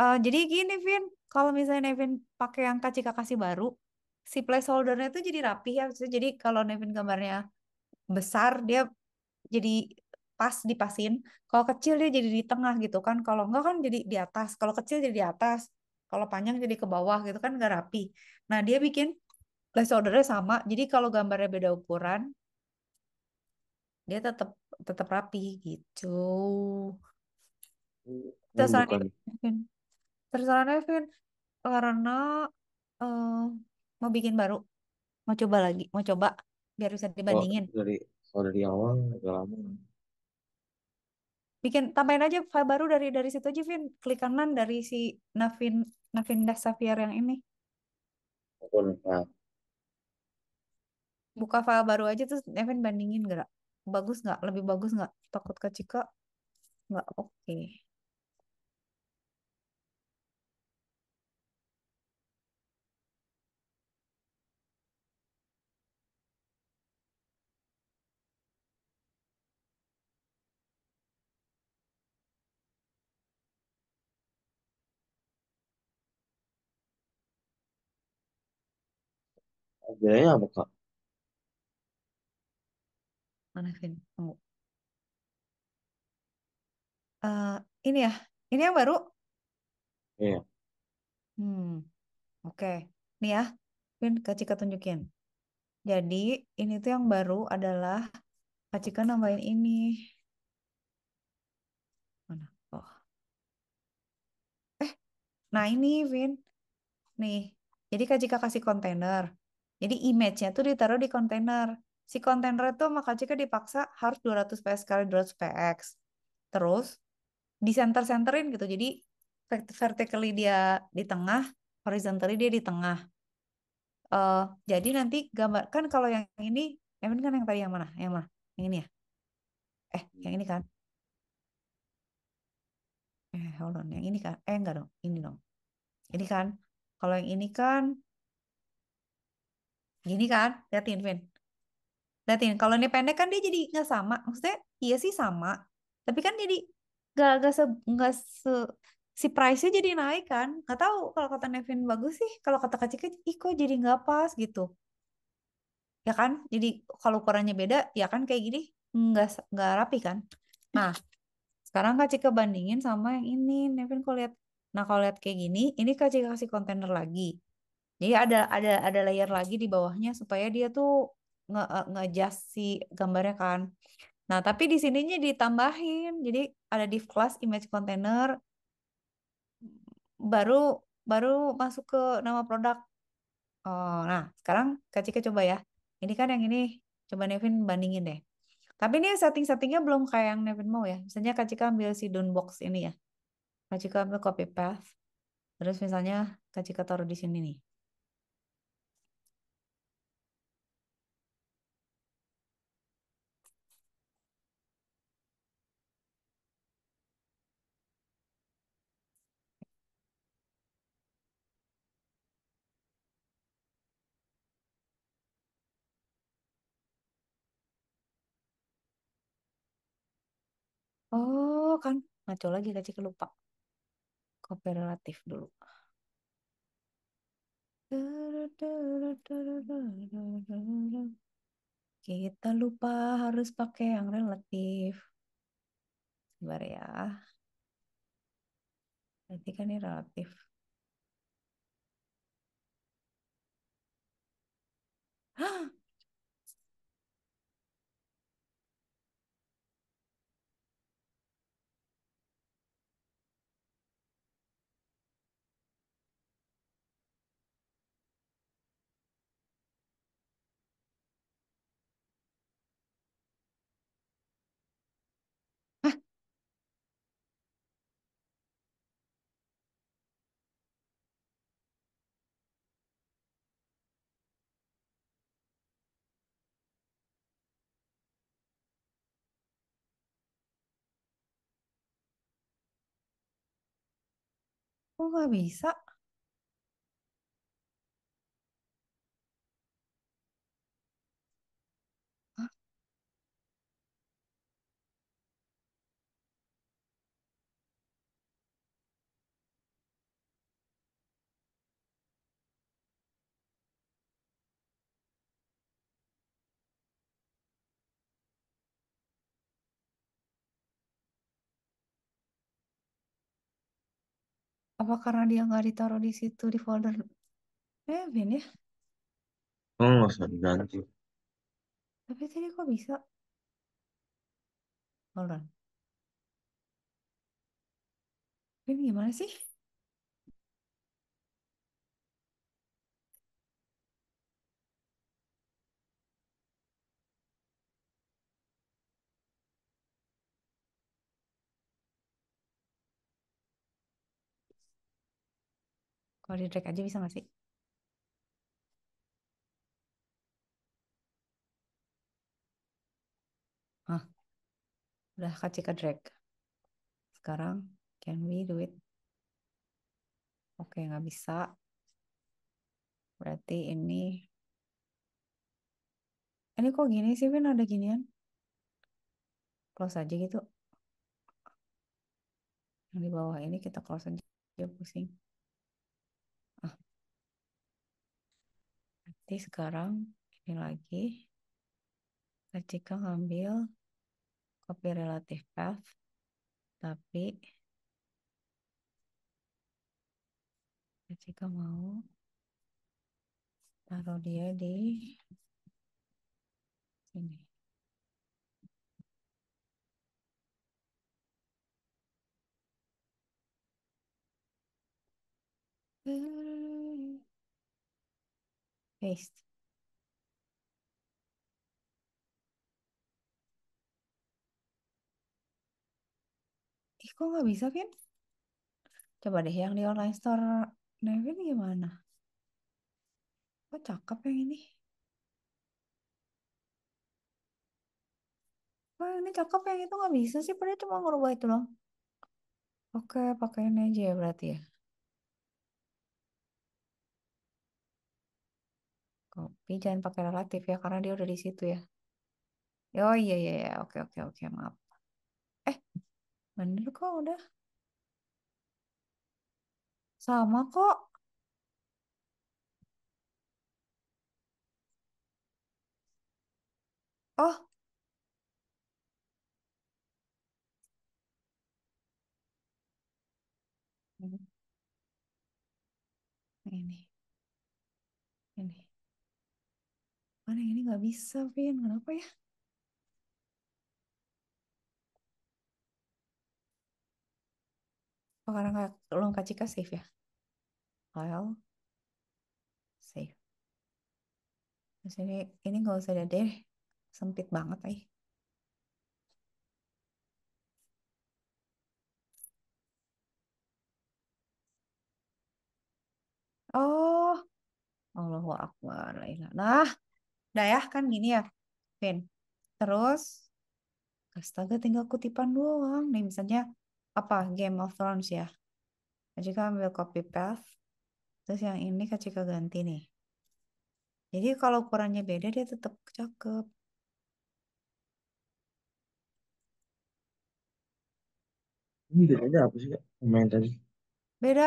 uh, jadi gini, Vin. Kalau misalnya Nevin pakai yang Kak Cika kasih baru, si placeholder-nya itu jadi rapi ya. Jadi kalau Nevin gambarnya besar, dia jadi pas dipasin kalau kecil dia jadi di tengah gitu kan kalau enggak kan jadi di atas kalau kecil jadi di atas kalau panjang jadi ke bawah gitu kan nggak rapi nah dia bikin place ordernya sama jadi kalau gambarnya beda ukuran dia tetap tetap rapi gitu Terserah nih terus Devin karena uh, mau bikin baru mau coba lagi mau coba biar bisa oh, dibandingin oh, dari kalau dari awal agak lama. Bikin tambahin aja file baru dari dari situ aja, Vin. Klik kanan dari si Navin Navinda Safiar yang ini. Ah. Buka file baru aja terus Navin bandingin gak? Bagus nggak? Lebih bagus nggak? Takut ke Cika? Nggak oke. Okay. Bedanya apa, Kak? Mana Vin? Tunggu. Uh, oh. eh, ini ya, ini yang baru. Iya. Hmm, oke. Nih ya, Vin, Kak Cika tunjukin. Jadi, ini tuh yang baru adalah Kak Cika nambahin ini. Mana? Oh. Eh, nah ini Vin. Nih, jadi Kak Cika kasih kontainer. Jadi image-nya tuh ditaruh di kontainer. Si kontainer itu sama jika dipaksa harus 200 PS kali 200 PX. Terus di center centerin gitu. Jadi vertically dia di tengah, horizontally dia di tengah. Uh, jadi nanti gambar kan kalau yang ini, emang kan yang tadi yang mana? Yang mana? Yang ini ya? Eh, yang ini kan? Eh, hold on, yang ini kan? Eh, enggak dong, ini dong. Ini kan? Kalau yang ini kan Gini kan, liatin Vin. Liatin, kalau ini pendek kan dia jadi nggak sama. Maksudnya iya sih sama, tapi kan jadi nggak nggak se, gak se si price-nya jadi naik kan. Nggak tahu kalau kata Nevin bagus sih, kalau kata kecil kecil ih jadi nggak pas gitu. Ya kan, jadi kalau ukurannya beda, ya kan kayak gini nggak nggak rapi kan. Nah, sekarang Kak Cika bandingin sama yang ini. Nevin kok lihat Nah, kalau lihat kayak gini, ini Kak kasih kontainer lagi. Jadi ada ada ada layer lagi di bawahnya supaya dia tuh nge eh, ngejust si gambarnya kan. Nah, tapi di sininya ditambahin. Jadi ada div class image container baru baru masuk ke nama produk. Oh, nah, sekarang Kak Cika coba ya. Ini kan yang ini coba Nevin bandingin deh. Tapi ini setting-settingnya belum kayak yang Nevin mau ya. Misalnya Kak Cika ambil si down box ini ya. Kak Cika ambil copy path. Terus misalnya Kak Cika taruh di sini nih. Oh, kan ngaco lagi tadi kelupa. Kooperatif dulu. Kita lupa harus pakai yang relatif. Sebentar ya. Berarti kan ini relatif. Hah! Con Avisa apa karena dia nggak ditaruh di situ di folder eh Ben ya oh nggak usah diganti tapi tadi kok bisa hold on ini gimana sih Kalau di drag aja bisa gak sih? Hah, udah kasih ke drag. Sekarang can we do it? Oke, gak bisa. Berarti ini ini kok gini sih kan ada ginian? Close aja gitu. Yang di bawah ini kita close aja. Ya pusing. jadi sekarang ini lagi ketika ngambil copy relative path tapi ketika mau taruh dia di sini Hmm. Paste. Ih, kok nggak bisa, Vin? Coba deh yang di online store Nevin gimana? Kok cakep yang ini? Wah, ini cakep yang itu nggak bisa sih, padahal cuma ngerubah itu loh. Oke, pakaiin aja ya berarti ya. Kopi jangan pakai relatif ya, karena dia udah di situ ya. Oh iya, iya, iya. Oke, oke, oke. Maaf. Eh, bener kok udah. Sama kok. Oh, ini. mana ini nggak bisa Vin kenapa ya oh karena nggak kak Cika save ya file save terus ini ini nggak usah ada deh sempit banget ay Oh, Allahu Akbar. Nah, dayah kan gini ya Vin terus astaga tinggal kutipan doang nih misalnya apa Game of Thrones ya Kacika ambil copy path terus yang ini Kacika ganti nih jadi kalau ukurannya beda dia tetap cakep Ini bedanya apa sih kak? Main tadi. Beda.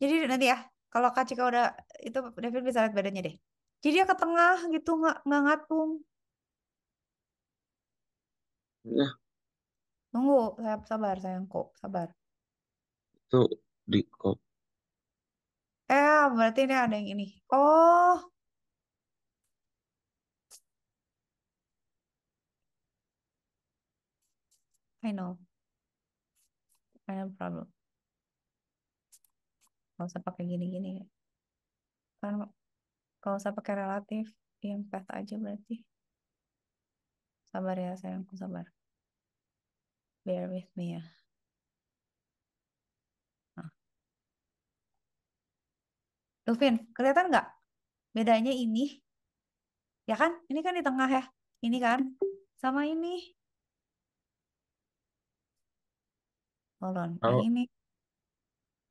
Jadi nanti ya, kalau Kak Cika udah itu David bisa lihat bedanya deh. Jadi dia ke tengah gitu nggak nggak ngatung. Ya, Tunggu, saya sabar kok sabar. itu di kok? Eh, berarti ini ada yang ini. Oh, I know, I have problem. Gak usah pakai gini-gini. Karena kalau saya pakai relatif, yang path aja berarti. Sabar ya, sayangku sabar. Bear with me ya. Nah. kelihatan nggak? Bedanya ini. Ya kan? Ini kan di tengah ya. Ini kan. Sama ini. Hold on. Oh. ini.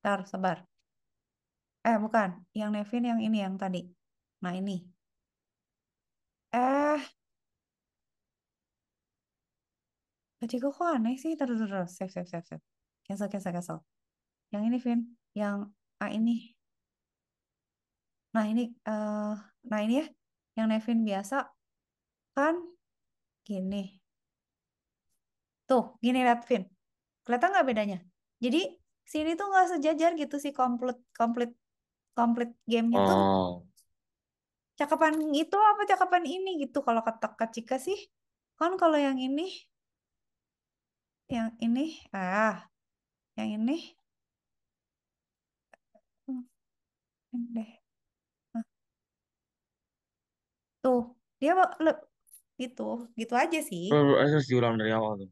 Bentar, sebar Eh, bukan. Yang Nevin yang ini yang tadi nah ini Eh, Tadi kok aneh sih? Terus, terus, save, save, save, save. Cancel, cancel, cancel. Yang ini, Vin. Yang A ah, ini. Nah, ini, eh nah ini ya. Yang Nevin biasa kan gini. Tuh, gini, lihat, Vin. Kelihatan nggak bedanya? Jadi, sini tuh nggak sejajar gitu sih komplit, komplit, komplit game itu. Oh cakapan itu apa cakapan ini gitu kalau kata Cika sih kan kalau yang ini yang ini ah yang ini hmm, ah. tuh dia gitu gitu aja sih harus diulang dari awal tuh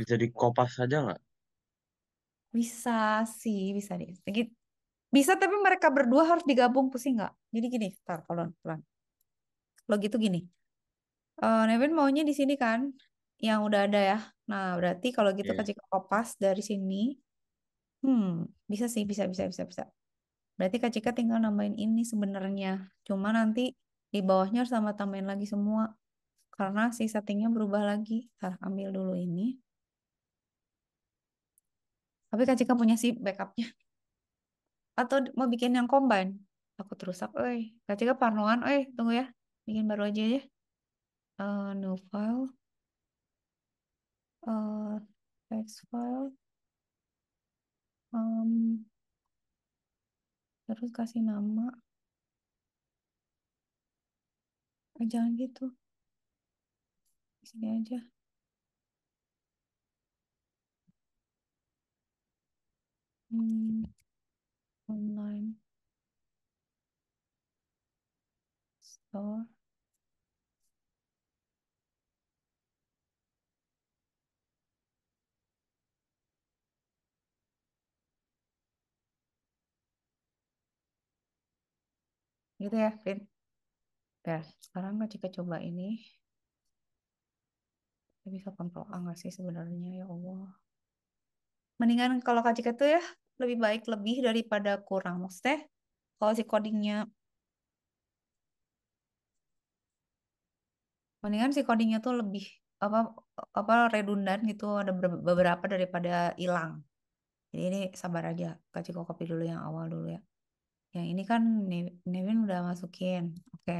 bisa dikopas saja nggak bisa sih bisa deh gitu bisa tapi mereka berdua harus digabung pusing nggak? Jadi gini, tar kalau pelan. Kalau gitu gini. Uh, Nevin maunya di sini kan yang udah ada ya. Nah, berarti kalau gitu yeah. kacik kopas dari sini. Hmm, bisa sih, bisa bisa bisa bisa. Berarti kacik tinggal nambahin ini sebenarnya. Cuma nanti di bawahnya harus sama tambahin lagi semua. Karena si settingnya berubah lagi. Tar, ambil dulu ini. Tapi kacik punya sih backupnya atau mau bikin yang combine aku terusak eh ketiga parnoan eh tunggu ya bikin baru aja ya uh, new file uh, text file um, terus kasih nama eh, jangan gitu sini aja hmm online store gitu ya Vin ya sekarang kita coba ini bisa kontrol A nggak sih sebenarnya ya Allah mendingan kalau Kak Cika tuh ya lebih baik lebih daripada kurang maksudnya kalau si codingnya mendingan si codingnya tuh lebih apa apa redundan gitu ada beberapa daripada hilang jadi ini sabar aja kasih kopi dulu yang awal dulu ya yang ini kan Nevin udah masukin oke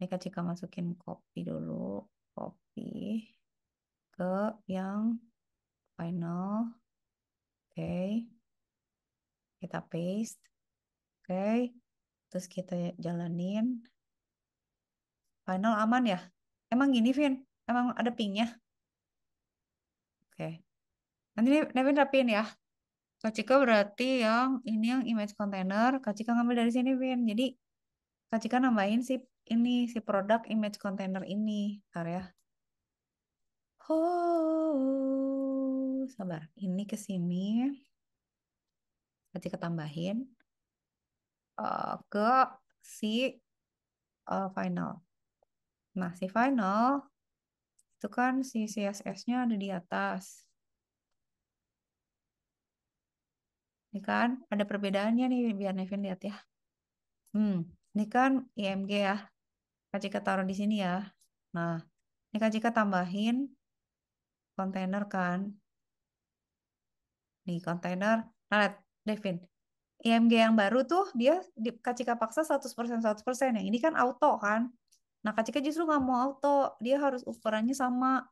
ini Kak Cika masukin kopi dulu kopi ke yang final oke okay kita paste oke okay. terus kita jalanin final aman ya emang gini Vin emang ada pingnya oke okay. nanti Nevin rapiin ya Kak Cika berarti yang ini yang image container Kak ngambil dari sini Vin jadi Kak nambahin si ini si produk image container ini ntar ya Oh, sabar. Ini ke sini berarti ketambahin uh, ke si uh, final. Nah, si final itu kan si CSS-nya ada di atas. Ini kan ada perbedaannya nih biar Nevin lihat ya. Hmm, ini kan IMG ya. KJK taruh di sini ya. Nah, ini KJK tambahin kontainer kan. Nih kontainer. Nah, Devin. IMG yang baru tuh dia di Kacika paksa 100% 100%. Yang ini kan auto kan. Nah, Kacika justru nggak mau auto. Dia harus ukurannya sama.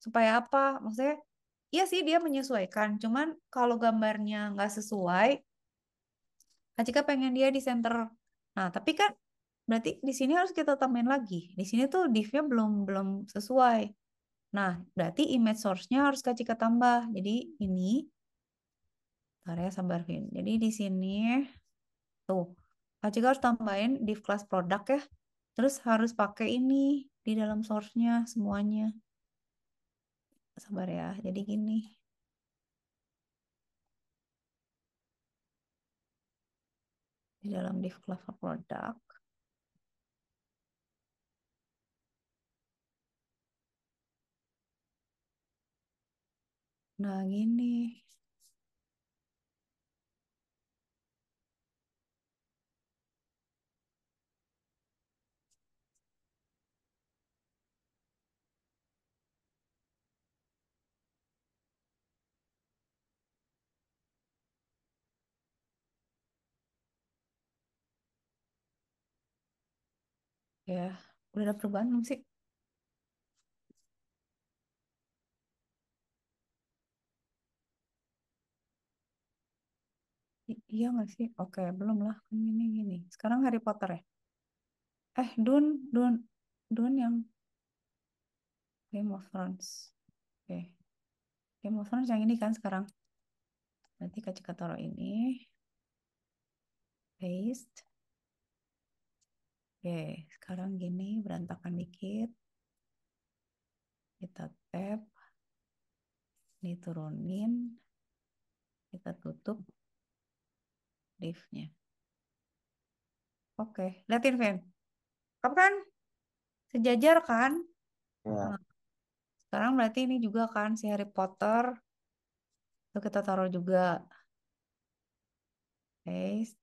Supaya apa? Maksudnya iya sih dia menyesuaikan, cuman kalau gambarnya nggak sesuai Kacika pengen dia di center. Nah, tapi kan berarti di sini harus kita tambahin lagi. Di sini tuh div-nya belum belum sesuai. Nah, berarti image source-nya harus Kacika tambah. Jadi ini area ya, sambarin. Jadi di sini, tuh. Cika harus tambahin div class produk ya. Terus harus pakai ini di dalam source-nya semuanya. Sabar ya, jadi gini. Di dalam div class product. Nah, gini. ya udah ada perubahan belum sih I- iya nggak sih oke belum lah kan ini gini sekarang Harry Potter ya eh Dun Dun Dun yang Game of Thrones oke Game of Thrones yang ini kan sekarang nanti Kacikatoro ini paste Oke, sekarang gini berantakan dikit. Kita tap. Diturunin. Kita tutup liftnya. Oke, liatin Vin. Kamu kan sejajar kan? Ya. Nah, sekarang berarti ini juga kan si Harry Potter. Itu kita taruh juga. Paste.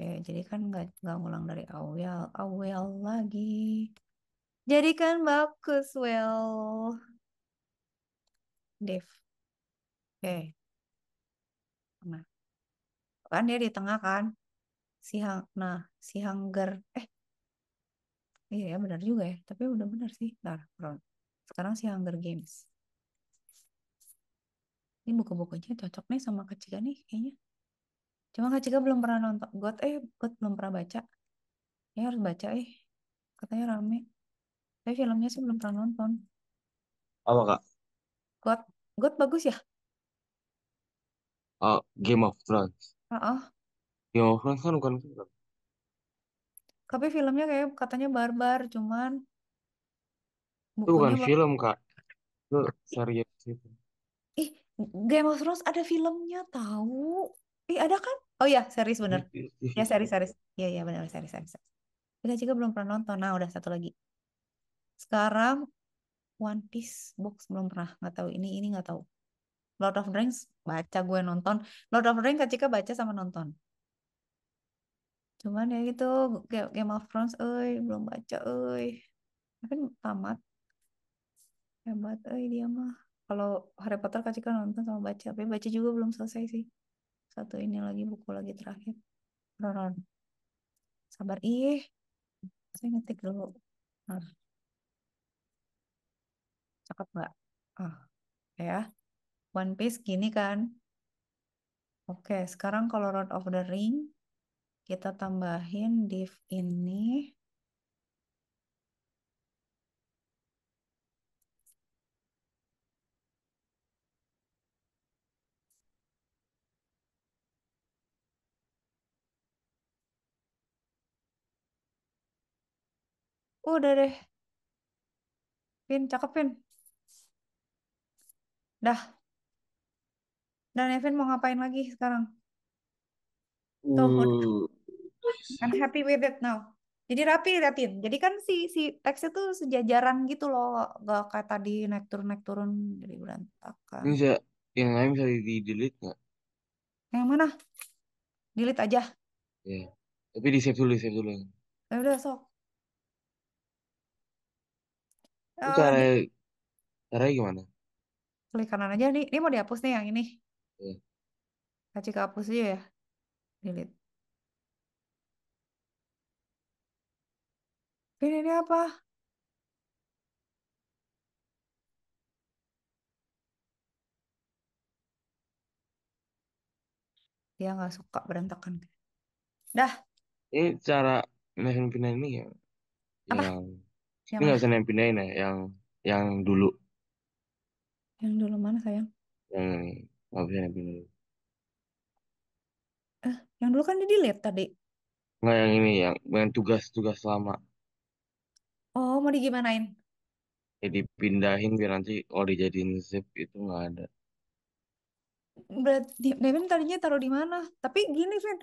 Oke, jadi kan nggak nggak ngulang dari awal awal lagi. Jadi kan bagus well. Dev. Oke. Nah. Kan dia di tengah kan? Si hang, nah, si Hunger. eh Iya ya benar juga ya, tapi udah benar sih. Nah, round. Sekarang si Hunger Games. Ini buku-bukunya cocok nih sama kecil nih kayaknya. Cuma Kak Cika belum pernah nonton God, eh God belum pernah baca. Ya harus baca eh. Katanya rame. Tapi filmnya sih belum pernah nonton. Apa kak? God, God bagus ya? Uh, Game of Thrones. oh. Game of Thrones kan bukan film. Tapi filmnya kayak katanya barbar, cuman Itu bukunya bukan bagus. film kak. Itu serius itu. Ih, Game of Thrones ada filmnya tahu. Ih, ada kan? Oh iya, series bener. Iya, iya, iya. Ya, series, series. Iya, iya bener, series, series. Kita juga belum pernah nonton. Nah, udah satu lagi. Sekarang One Piece box belum pernah. Gak tahu ini, ini gak tahu. Lord of the Rings baca gue nonton. Lord of the Rings Kak baca sama nonton. Cuman ya gitu Game of Thrones oi, belum baca oi. Kan tamat. Hebat oi, dia mah. Kalau Harry Potter Kak nonton sama baca, tapi baca juga belum selesai sih satu ini lagi buku lagi terakhir Roron sabar ih saya ngetik dulu ah. cakep nggak ah ya One Piece gini kan oke sekarang kalau Lord of the Ring kita tambahin div ini Oh, udah deh. Pin, cakep Pin. Dah. Dan Evan mau ngapain lagi sekarang? Tuh, hmm. I'm happy with it now. Jadi rapi liatin. Jadi kan si si teksnya tuh sejajaran gitu loh, gak kayak tadi naik turun naik turun jadi berantakan. Ini bisa yang lain bisa di delete nggak? Yang mana? Delete aja. Ya, yeah. tapi di save dulu, di save dulu. Ya udah sok. Itu Oh, cara gimana? klik kanan aja nih. Ini mau dihapus nih yang ini. Iya. Kasih ke hapus aja ya. Delete. Ini, ini apa? Dia nggak suka berantakan. Dah, Ini cara masukin pindah ini ya apa? yang yang Ini nggak mana? usah yang pindahin ya, yang yang dulu, Yang dulu mana sayang? yang ini nggak usah yang pindahin. Eh, yang dulu kan di delete tadi. Nggak yang ini, yang yang tugas-tugas lama. Oh, mau digimanain? Ya dipindahin biar nanti kalau dijadiin zip itu nggak ada. Berarti Devin tadinya taruh di mana? Tapi gini, Vin,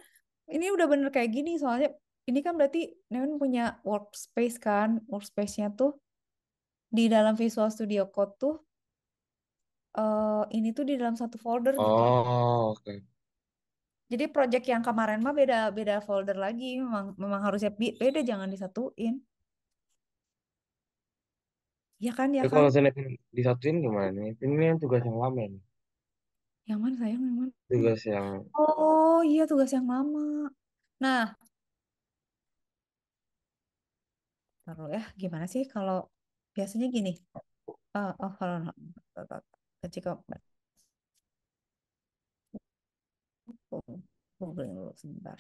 ini udah bener kayak gini soalnya ini kan berarti Neon punya workspace kan workspace-nya tuh di dalam Visual Studio Code tuh uh, ini tuh di dalam satu folder gitu. Oh, oke. Okay. Jadi project yang kemarin mah beda beda folder lagi, memang memang harusnya beda jangan disatuin. Ya kan, ya Tapi kan. kalau saya disatuin gimana? Ini yang tugas yang lama ini. Yang mana sayang, yang mana? Tugas yang Oh, iya tugas yang lama. Nah, Perlu ya, gimana sih kalau biasanya gini? Oh, oh kalau ketika googling dulu sebentar.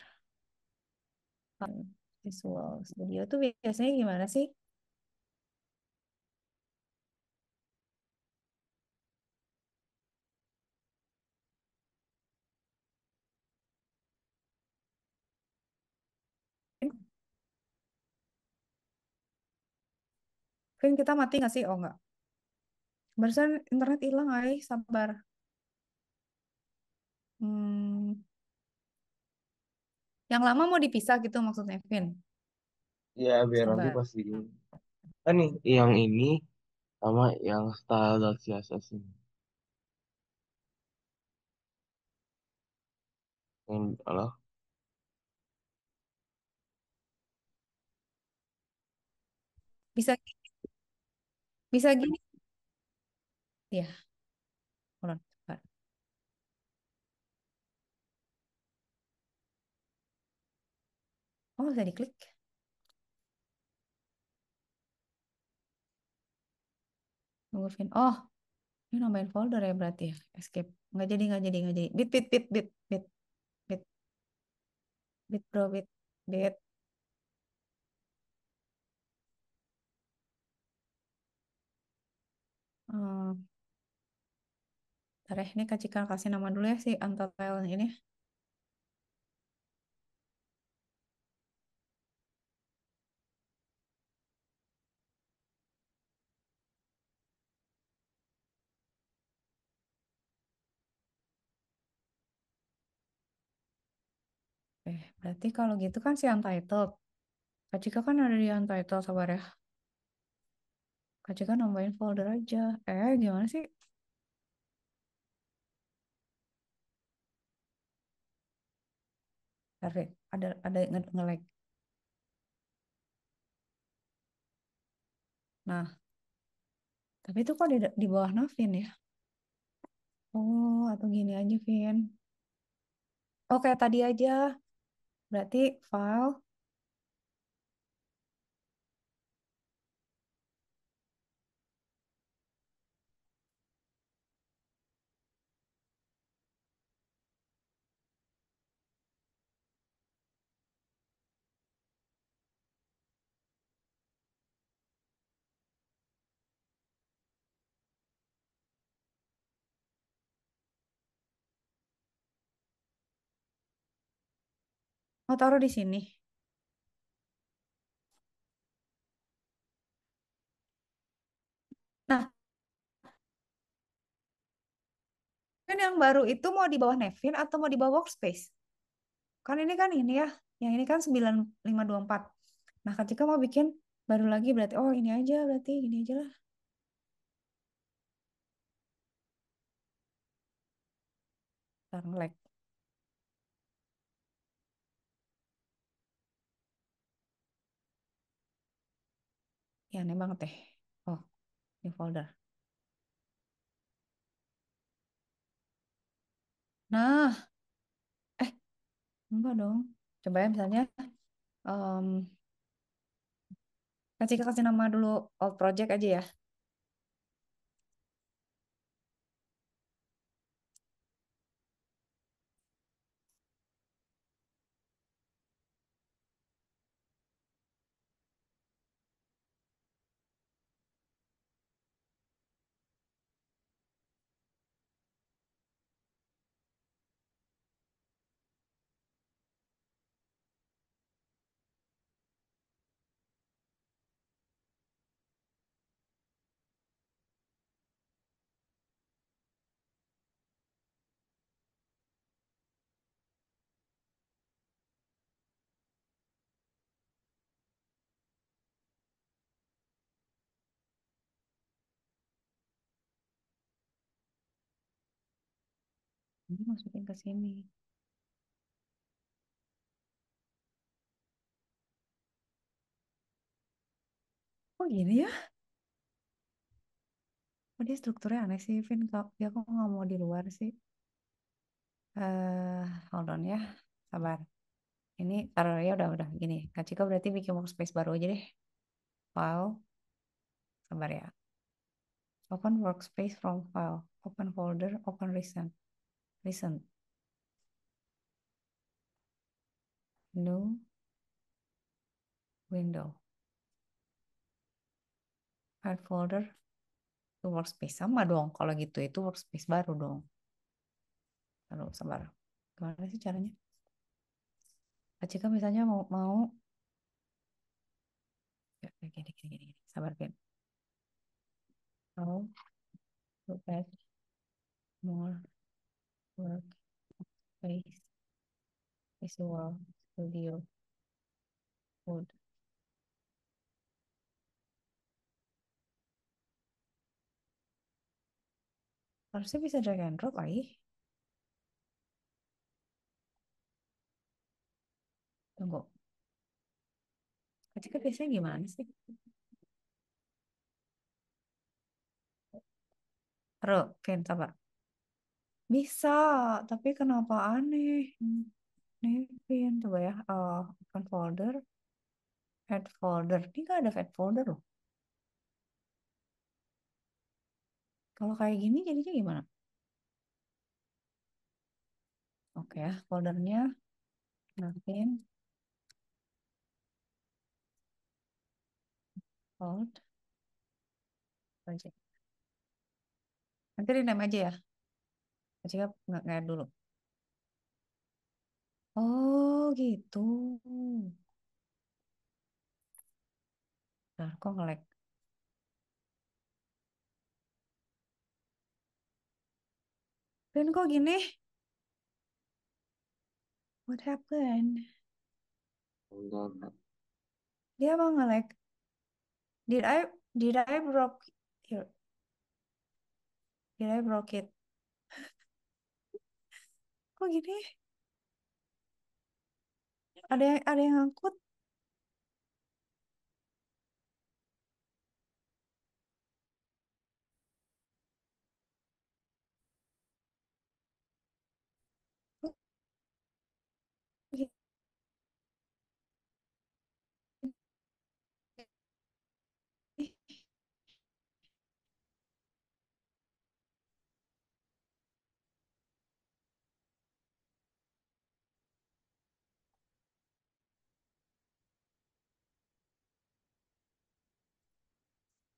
Hmm, visual Studio tuh biasanya gimana sih? Screen kita mati nggak sih? Oh nggak. Barusan internet hilang, ay. Sabar. Hmm. Yang lama mau dipisah gitu maksudnya, Vin? Ya, biar Sabar. nanti pasti. Kan ah, nih, yang ini sama yang style dan CSS ini. Yang, Bisa bisa gini. Ya, ulang cepat. Oh, bisa diklik. Tunggu Oh, ini nambahin folder ya berarti ya. Escape. Nggak jadi, nggak jadi, nggak jadi. Bit, bit, bit, bit, bit. Bit, bit bro, bit, bit. Hmm, eh, ntar ya, ini Kak Cika kasih nama dulu ya si Antatel ini. Eh, berarti kalau gitu kan si Untitled. Kak Cika kan ada di Untitled, sabar ya. Kak kan nambahin folder aja. Eh, gimana sih? Perfect. Ada ada nge, nge -lag. Nah, tapi itu kok di, di bawah Novin ya? Oh, atau gini aja, Vin. Oke, tadi aja. Berarti file Oh, taruh di sini. Nah, kan yang baru itu mau di bawah Nevin atau mau di bawah workspace? Kan ini kan ini ya, yang ini kan 9524. Nah, ketika mau bikin baru lagi berarti, oh ini aja berarti, ini aja lah. Ntar lag. Ya, aneh banget deh. Oh, new folder. Nah, eh, enggak dong. Coba ya misalnya, um, kasih kasih nama dulu old oh, project aja ya. Ini masukin ke sini. Oh gini ya? Oh, dia strukturnya aneh sih, Vin. dia kok nggak mau di luar sih. eh hold on ya, sabar. Ini taruh ya udah udah gini. Kak Cika berarti bikin workspace baru aja deh. File, sabar ya. Open workspace from file, open folder, open recent. Listen. New window. Hard folder to workspace. Sama dong kalau gitu. Itu workspace baru dong. Lalu sabar. Gimana sih caranya? Acika misalnya mau, mau ya, ya, gini, gini, gini, gini. Sabar, kan. Mau to more work space visual studio food harusnya bisa drag and drop ay tunggu ketika biasanya gimana sih Bro, Ken, coba. Bisa, tapi kenapa aneh? nih Nevin, coba ya. Uh, open folder. Add folder. Ini nggak ada add folder loh. Kalau kayak gini jadinya gimana? Oke ya, foldernya. Nevin. Hold. Project. Nanti rename aja ya. Jika nggak kayak dulu. Oh gitu. Nah, kok ngelag? Rin kok gini? What happened? Dia mau ngelag. Did I did I broke here? Did I broke it? kok gini ada yang ada yang angkut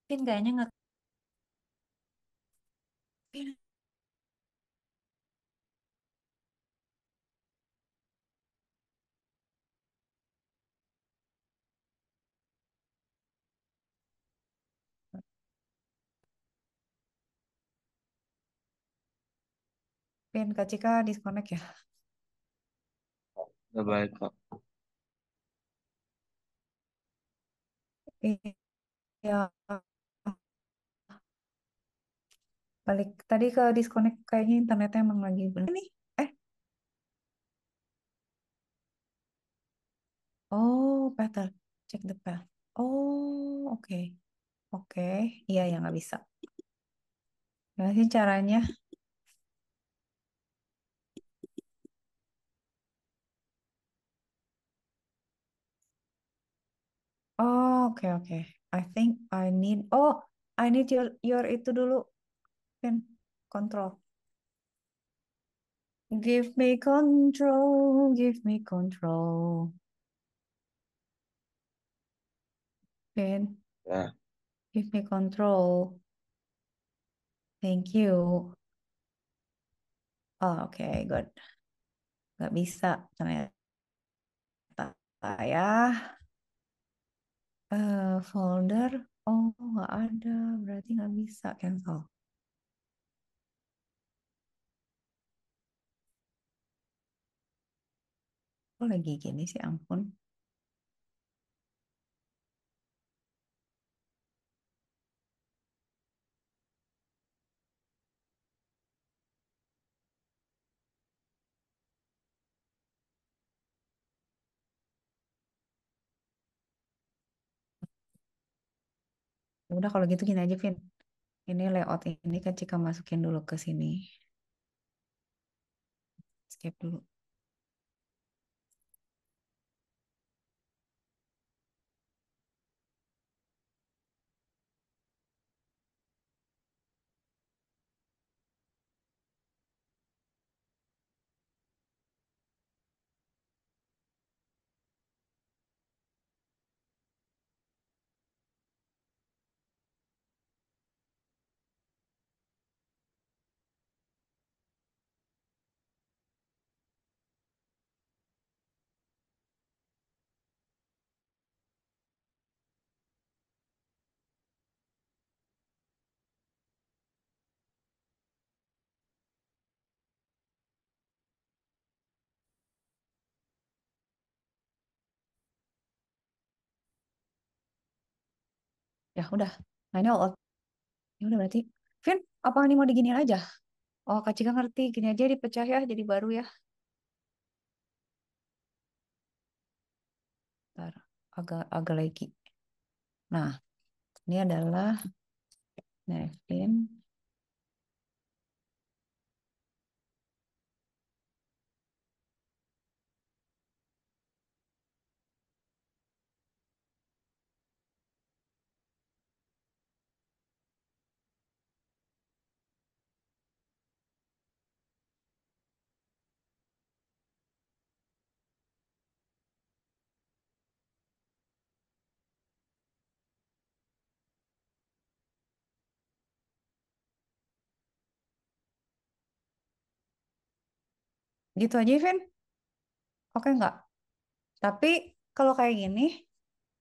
Pin kayaknya nggak. Pin. Pin Kak Cika disconnect ya. Udah baik Kak. Iya balik tadi ke disconnect kayaknya internetnya emang lagi bener nih eh oh better check the path oh oke okay. oke okay. iya ya nggak bisa gimana sih caranya Oh, oke okay, oke. Okay. I think I need oh, I need your your itu dulu Ken, control. Give me control, give me control. Ken. Yeah. Give me control. Thank you. Oh, okay, good. Gak bisa ternyata ya. Uh, folder, oh nggak ada, berarti nggak bisa cancel. Kok lagi gini sih, ampun. Udah kalau gitu gini aja, Vin. Ini layout ini kan Cika masukin dulu ke sini. Skip dulu. Ya udah, I know all. Ya udah berarti, Vin, apa ini mau diginiin aja? Oh, Kak Cika ngerti, gini aja dipecah ya, jadi baru ya. Ntar, agak, agak lagi. Nah, ini adalah Nevin Gitu aja, Vin. Oke nggak? Tapi kalau kayak gini,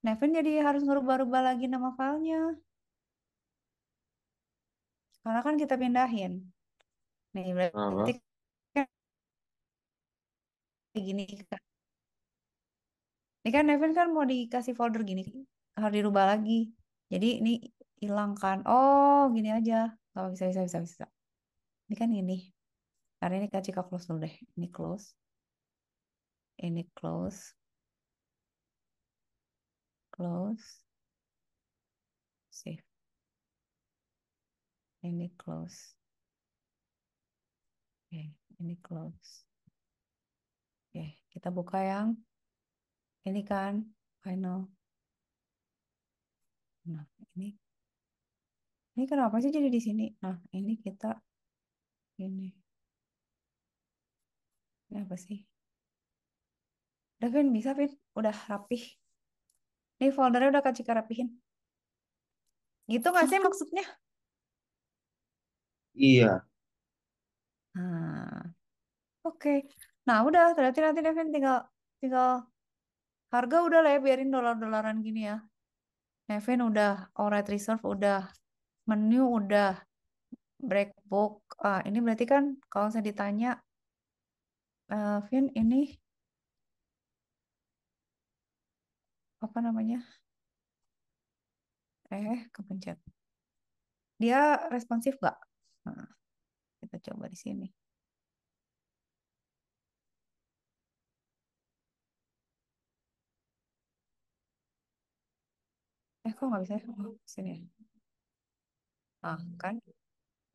Nevin jadi harus ngerubah-rubah lagi nama filenya. Karena kan kita pindahin. Nih, berarti kan kayak gini. Ini kan. kan Nevin kan mau dikasih folder gini, harus dirubah lagi. Jadi ini hilangkan. Oh, gini aja. Gak bisa, bisa, bisa, bisa. Ini kan ini karena ini Kak Cika close dulu deh. Ini close. Ini close. Close. Save. Ini close. Oke, ini close. Oke, kita buka yang ini kan final. Nah, ini ini kenapa sih jadi di sini? Nah, ini kita ini apa sih? Udah Vin, bisa Vin. Udah rapih. Nih foldernya udah Kak Cika rapihin. Gitu nggak sih maksudnya? Iya. Nah, oke. Nah udah, Ternyata nanti Devin tinggal tinggal harga udah lah ya biarin dolar-dolaran gini ya. Nevin udah, right, reserve udah, menu udah, breakbook. Ah, ini berarti kan kalau saya ditanya uh, ini apa namanya? Eh, kepencet. Dia responsif nggak? Nah, kita coba di sini. Eh, kok nggak bisa? Ya? Oh, sini ya. Ah, kan?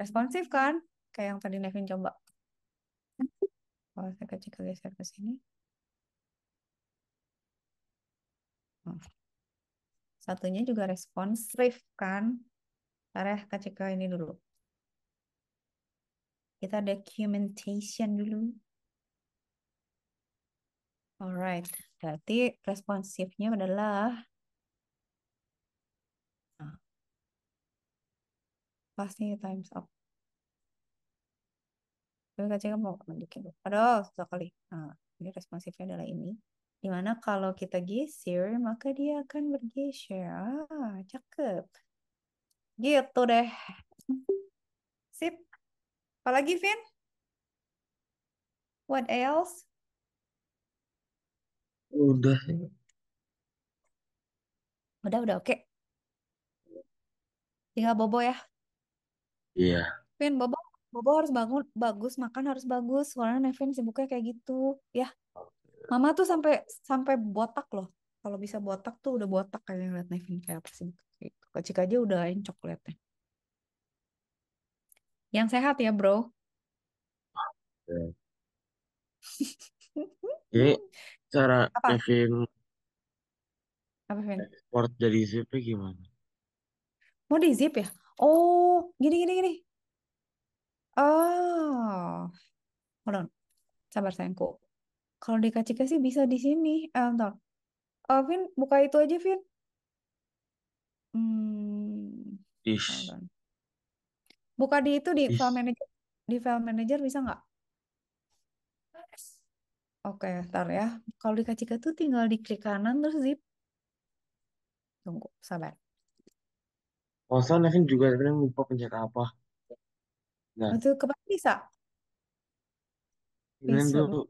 Responsif kan? Kayak yang tadi Nevin coba. Kalau saya kecil-geser ke sini. Hmm. Satunya juga responsif kan. Taruh ya, kecil ke ini dulu. Kita documentation dulu. Alright, berarti responsifnya adalah nah, pasti times up. Tapi kan nunjukin melakukan aduh, susah kali, Nah, ini responsifnya adalah ini. Dimana kalau kita geser, maka dia akan bergeser. Ah, cakep. Gitu deh. Sip. Apalagi, Vin? What else? Udah. Udah, udah oke. Okay. Tinggal bobo ya. Iya. Yeah. Vin, bobo. Bobo harus bangun bagus, makan harus bagus. Soalnya Nevin sibuknya kayak gitu, ya. Mama tuh sampai sampai botak loh. Kalau bisa botak tuh udah botak kayaknya ngeliat Nevin kayak apa sih. Kecik aja udah encok liatnya. Yang sehat ya, bro. *laughs* Ini cara Apa? Nevin Apa, Nevin? Sport jadi zip gimana? Mau di zip ya? Oh, gini gini gini. Oh, hold Sabar sayangku. Kalau di Kacika sih bisa di sini. Eh, entar. Oh, eh, Vin, buka itu aja, Vin. Hmm, Ish, Buka di itu di file manager. Di file manager bisa nggak? Oke, ntar ya. Kalau di Kacika tuh tinggal di klik kanan terus zip. Tunggu, sabar. Oh, soalnya kan juga sebenarnya lupa pencet apa. Ya. Waktu kemarin bisa? Kemarin Bisa. tuh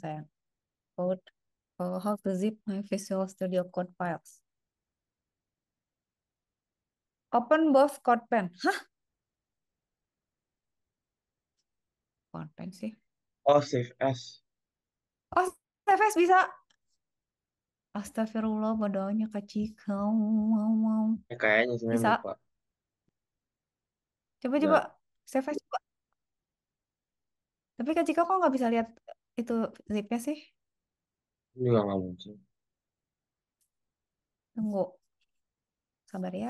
sayang. Code. uh, how to zip my Visual Studio Code files. Open both code pen. Hah? Code pen sih. oh save as. Oh, as bisa. Astagfirullah, bodohnya kacikau. Ya, kayaknya sih Bisa. lupa. Coba coba save Savage coba. Tapi Kak Cika kok nggak bisa lihat itu zipnya sih? ini nggak nggak muncul Tunggu, sabar ya.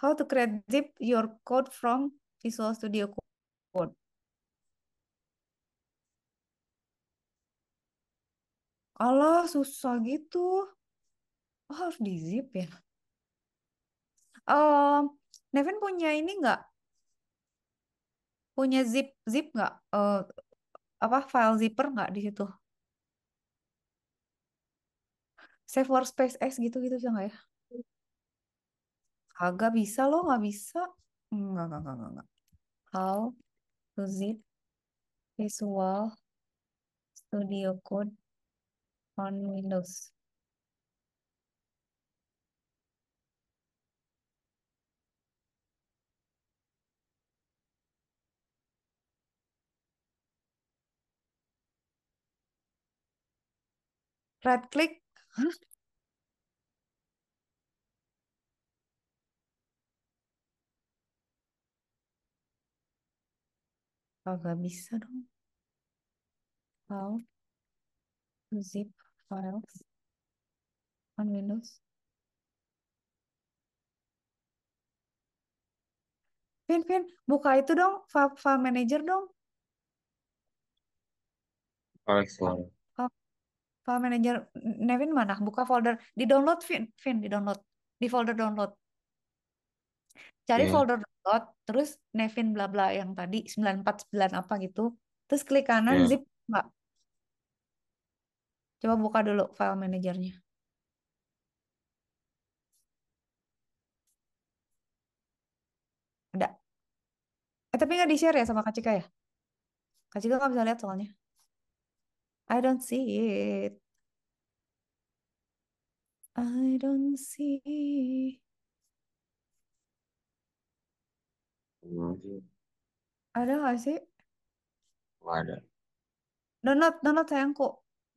How to create zip your code from Visual Studio Code. Allah susah gitu. Oh, harus di zip ya. um Nevin punya ini nggak? Punya zip zip nggak? Uh, apa file zipper nggak di situ? Save workspace S gitu gitu bisa nggak ya? Agak bisa loh, nggak bisa. Nggak nggak nggak nggak. How to zip visual studio code on Windows. right click Hah? Oh, gak bisa dong. File, zip files on Windows. Pin, pin, buka itu dong, file, file manager dong. File file manager Nevin mana? Buka folder di download Vin, Vin di download di folder download. Cari yeah. folder download, terus Nevin bla bla yang tadi 949 apa gitu. Terus klik kanan yeah. zip enggak. Coba buka dulu file manajernya. Ada. Eh, tapi nggak di-share ya sama Kak Cika ya? Kak Cika nggak bisa lihat soalnya. I don't see it. I don't see. Ada gak sih? Gak ada. Download, download sayangku.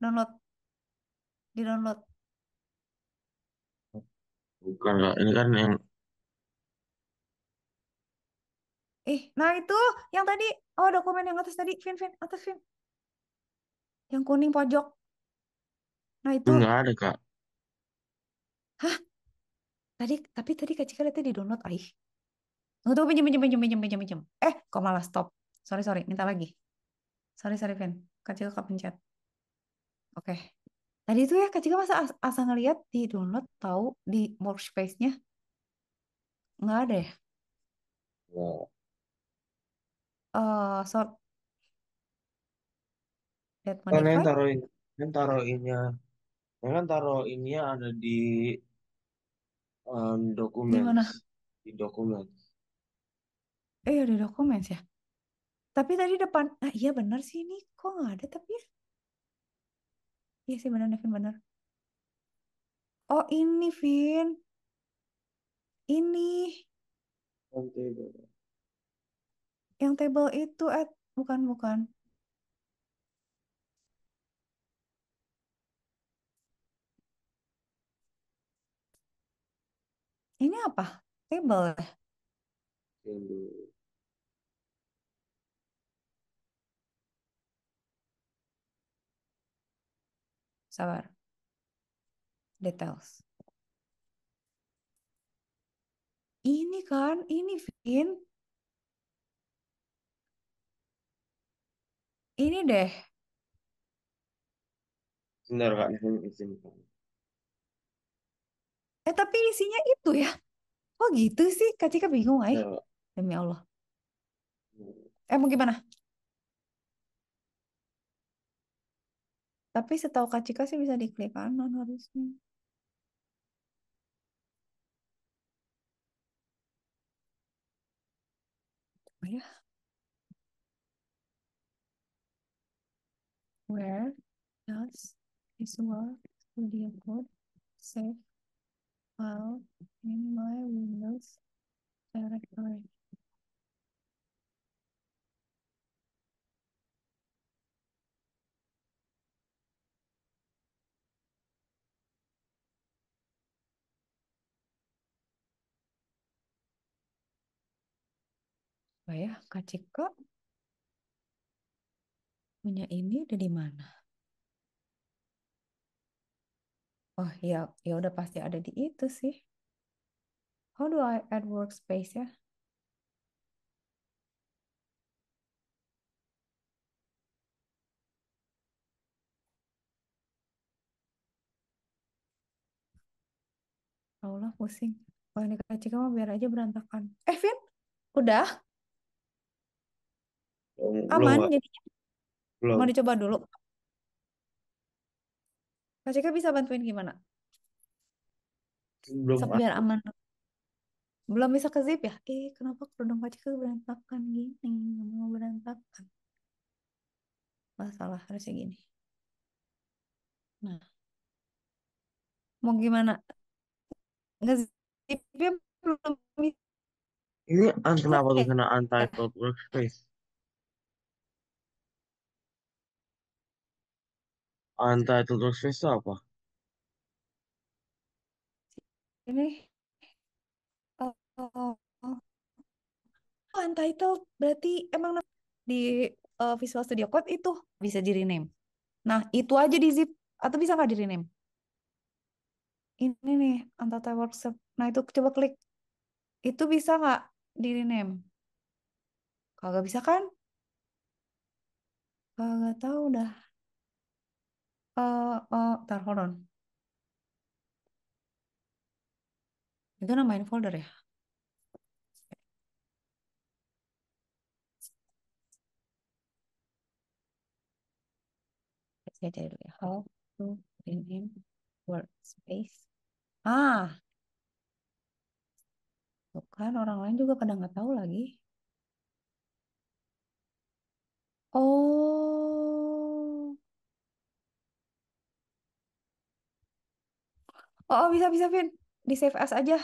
Download. Di download. Bukan, lah. ini kan yang... Eh, nah itu yang tadi. Oh, dokumen yang atas tadi. Vin, Vin, atas Vin yang kuning pojok. Nah, itu enggak ada kak Hah? Tadi tapi tadi Kak Cika lihatnya di download, aih. Tunggu, tunggu, pinjam, pinjam, pinjam, pinjam, pinjam, pinjam. Eh, kok malah stop? Sorry, sorry, minta lagi. Sorry, sorry, Vin. Kak Cika pencet. Oke. Tadi itu ya, Kak Cika masa as asal ngeliat di download tahu di workspace-nya? Nggak ada ya? Wow. Eh, so- Lihat Kan yang modified? taruh ini, yang taruh ini, yang kan taruh ini ada di um, Di dokumen, mana? di dokumen. Eh, ada dokumen ya. Tapi tadi depan, ah iya benar sih ini kok nggak ada tapi ya. Iya sih benar, Nevin benar. Oh ini Vin, ini Nanti yang table itu at bukan bukan. Ini apa? Table ya? Table. Sabar. Details. Ini kan, ini Vin. Ini deh. Sebentar, Kak. Izin, Kak. Eh tapi isinya itu ya. Oh gitu sih, Kak Cika bingung ay. Iya. Demi Allah. Hmm. mau gimana? Tapi setahu Kak Cika sih bisa diklik kanan harusnya. Oh ya. Where does visual studio code save file in my Windows directory. Oh ya, Kak Cika punya ini ada di mana? Oh ya, ya udah pasti ada di itu sih. How do I add workspace ya? Allah pusing. ini ini Cika mau biar aja berantakan. Eh Vin, udah? Aman belum, jadinya? Belum. Mau dicoba dulu? Kak Cika bisa bantuin gimana? Belum Sampai biar aman. Belum bisa ke zip ya? Eh, kenapa kerudung Kak Cika berantakan gini? mau berantakan. Masalah harusnya gini. Nah, mau gimana? zip ya belum bisa. Ini ah, kenapa tuh kena untitled workspace? Untitled Works itu apa? Ini oh, oh, Untitled berarti emang di uh, Visual Studio Code itu bisa di rename. Nah, itu aja di zip atau bisa nggak di rename? Ini nih Untitled Workshop. Nah, itu coba klik. Itu bisa nggak di rename? Kagak bisa kan? Kalau Kagak tahu udah eh uh, eh, tar hold on. Itu namain folder ya? Saya cari dulu ya. How to rename workspace. Ah. bukan orang lain juga pada nggak tahu lagi. Oh, Oh, oh, bisa bisa Vin. Di save as aja.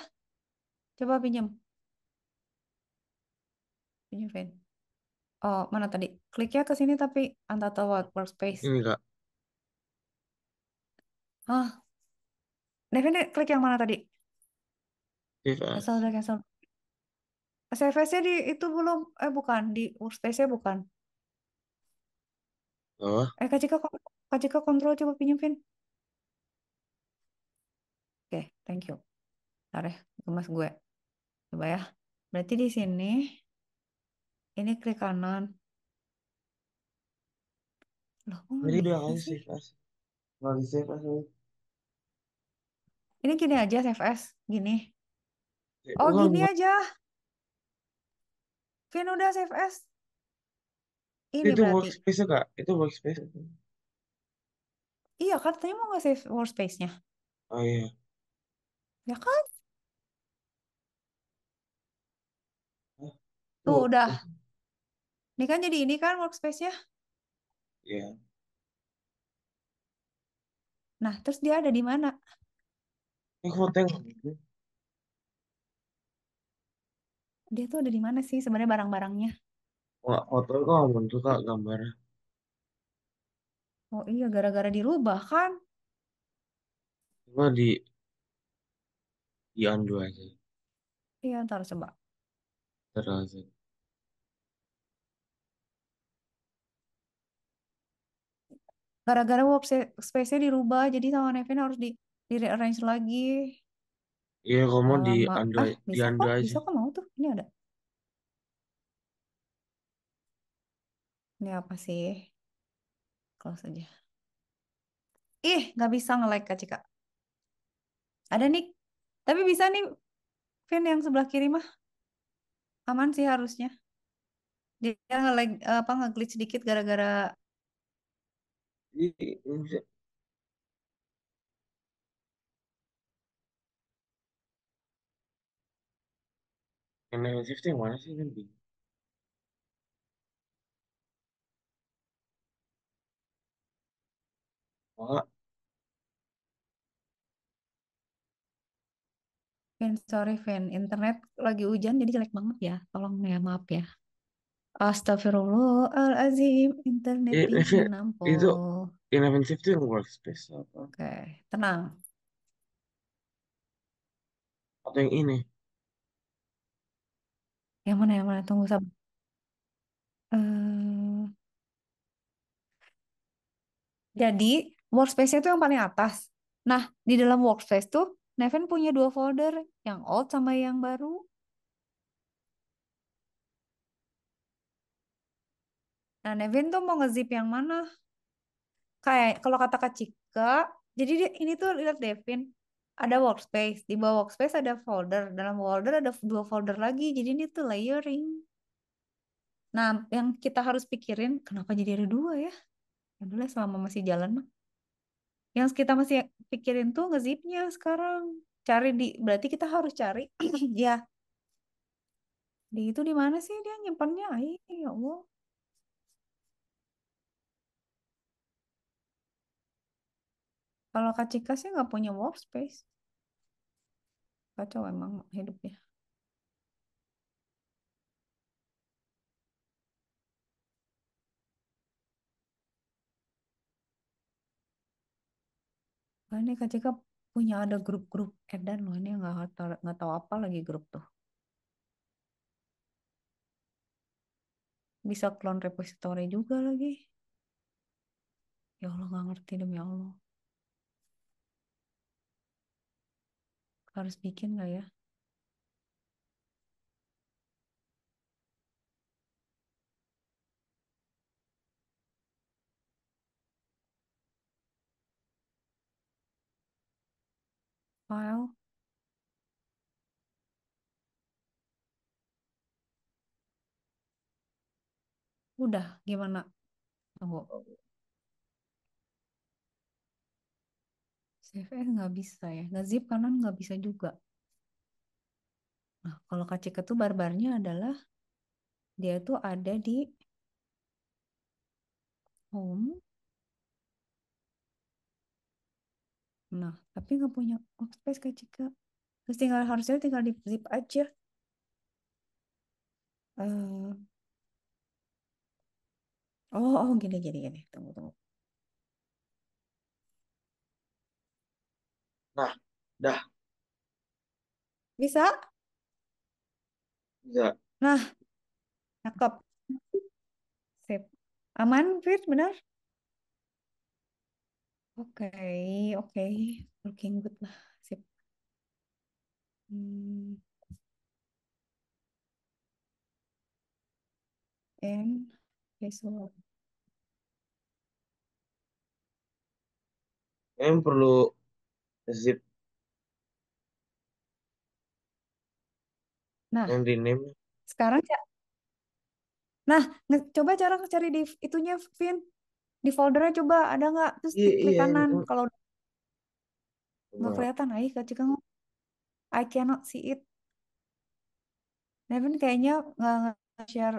Coba pinjam. Pinjam Vin. Oh, mana tadi? klik ya ke sini tapi Antata Workspace. ini Enggak. Ah. Devin klik yang mana tadi? Save as. Cancel, cancel. Save as di itu belum eh bukan di workspace-nya bukan. Oh. Eh Kak Cika, Kak Cika kontrol coba pinjam Vin. Oke, okay, thank you. ya, gemas gue. Coba ya. Berarti di sini, ini klik kanan. Loh, kok Jadi udah bisa sih? save as. Nggak bisa save as. Ini gini aja save as. Gini. Eh, oh, oh, gini ulang. aja. Vin udah save as. Ini itu berarti. workspace kak? Itu workspace. Iya, katanya mau nggak save workspace-nya. Oh iya. Ya kan? Oh, tuh Oh, udah. Oh. Ini kan jadi ini kan workspace-nya. ya. Nah, terus dia ada di mana? Ini tengok Dia tuh ada di mana sih sebenarnya barang-barangnya? Wah, hotel kok nggak muncul kak gambarnya. Oh iya, gara-gara dirubah kan? Coba di 이안 iya, aja. Iya, ntar coba. Terus. gara-gara workspace space-nya dirubah jadi sama Nevin harus di di rearrange lagi. Iya, kamu mau di Android, ah, di bisa kok, Android aja. bisa kok mau tuh. Ini ada. Ini apa sih? Close aja. Ih, nggak bisa nge-like Kak Cika. Ada nih. Tapi bisa nih Vin yang sebelah kiri mah. Aman sih harusnya. Dia nge apa nge-glitch sedikit gara-gara Ini shifting mana sih nanti? Oh, Vin, sorry Vin, internet lagi hujan jadi jelek banget ya. Tolong ya, maaf ya. Astagfirullahalazim, internet I, itu, itu eleven itu workspace Oke, okay. tenang. Atau yang ini? Yang mana yang mana? Tunggu sabar. Uh, jadi workspace itu yang paling atas. Nah, di dalam workspace tuh Neven punya dua folder, yang old sama yang baru. Nah, Nevin tuh mau ngezip yang mana? Kayak kalau kata Kak Cika, jadi dia, ini tuh lihat Devin, ada workspace, di bawah workspace ada folder, dalam folder ada dua folder lagi, jadi ini tuh layering. Nah, yang kita harus pikirin, kenapa jadi ada dua ya? Ya dulu selama masih jalan mah yang kita masih pikirin tuh ngezipnya sekarang cari di berarti kita harus cari *clears throat* ya di itu di mana sih dia nyimpannya ay ya allah kalau kacika sih nggak punya workspace kacau emang hidupnya Wah, ini KCK punya ada grup-grup edan loh ini nggak tahu nggak tahu apa lagi grup tuh. Bisa clone repository juga lagi. Ya Allah nggak ngerti demi Allah. Harus bikin nggak ya? file. Udah, gimana? Tunggu. Save as nggak bisa ya. Nge-zip kanan nggak bisa juga. Nah, kalau KCK itu barbarnya adalah dia tuh ada di home. Nah, tapi nggak punya workspace kak Cika terus tinggal harusnya tinggal di zip aja uh, oh oh gini gini gini tunggu tunggu nah dah bisa bisa nah cakep sip aman Fit benar oke okay, oke okay. Working good lah, sip. Hmm. And visual. Em perlu zip Nah, And rename. Sekarang ya. Nah, coba cara cari di itunya Vin. Di foldernya coba ada nggak? Terus klik iya, kanan iya. kalau nggak Benar. kelihatan ai kak Cika I cannot see it Nevin kayaknya nggak nggak share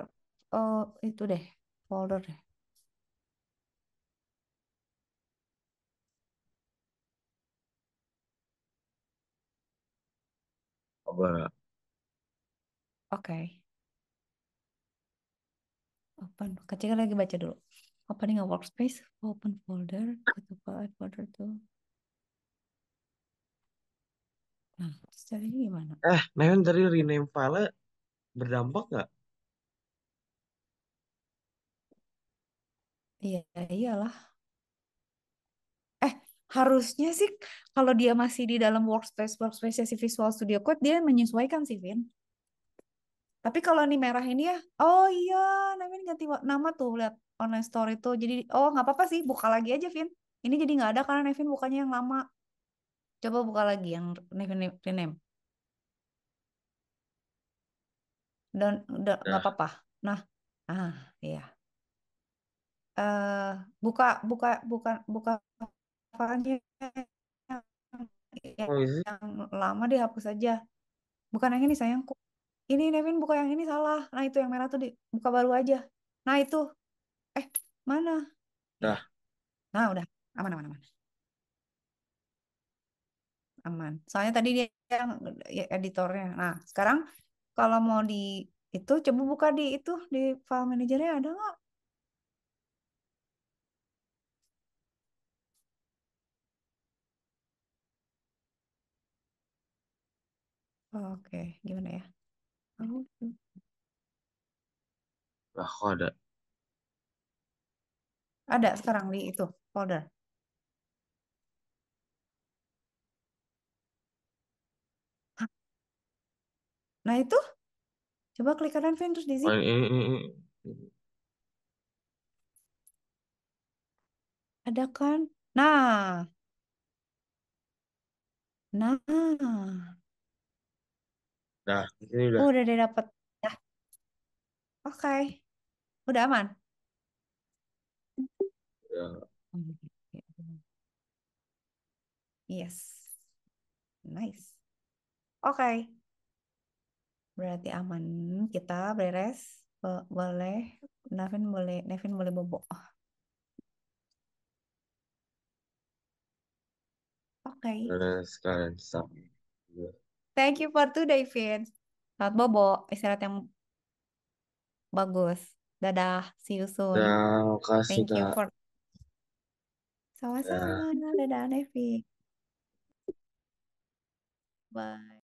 uh, oh, itu deh folder deh Oke. oke open Kecil lagi baca dulu opening a workspace open folder ketupat folder tuh Nah, terus gimana? Eh, memang dari rename file berdampak nggak? Iya, iyalah. Eh, harusnya sih kalau dia masih di dalam workspace workspace si Visual Studio Code dia menyesuaikan sih, Vin. Tapi kalau ini merah ini ya, oh iya, namanya ganti nama tuh lihat online store itu. Jadi oh nggak apa-apa sih, buka lagi aja, Vin. Ini jadi nggak ada karena Nevin bukanya yang lama. Coba buka lagi yang rename. Dan udah nggak nah. apa-apa. Nah, ah iya. Uh, buka buka buka buka filenya yang, oh, iya. yang lama dihapus aja. Bukan yang ini sayangku. Ini Nevin buka yang ini salah. Nah itu yang merah tuh dibuka baru aja. Nah itu. Eh mana? Nah. Nah udah aman aman aman aman. Soalnya tadi dia yang ya editornya. Nah, sekarang kalau mau di itu coba buka di itu di file manajernya ada nggak? Oke, gimana ya? Lah, kok ada? Ada sekarang di itu folder. Nah itu, coba klik kanan Vin terus di sini. Oh, Ada kan? Nah. Nah. Nah, ini udah. Oh, udah dia dapat. Nah. Oke. Okay. Udah aman? Iya. Yes. Nice. Oke. Okay. Berarti aman. Kita beres. Bo boleh. Nevin boleh. Nevin boleh bobo. Oke. Okay. Sekarang sampai. Thank you for today, Vin. saat bobo. Istirahat yang bagus. Dadah. See you soon. ya, kasih, Thank you for... Sama-sama. Dadah, Dadah Nevin. Bye.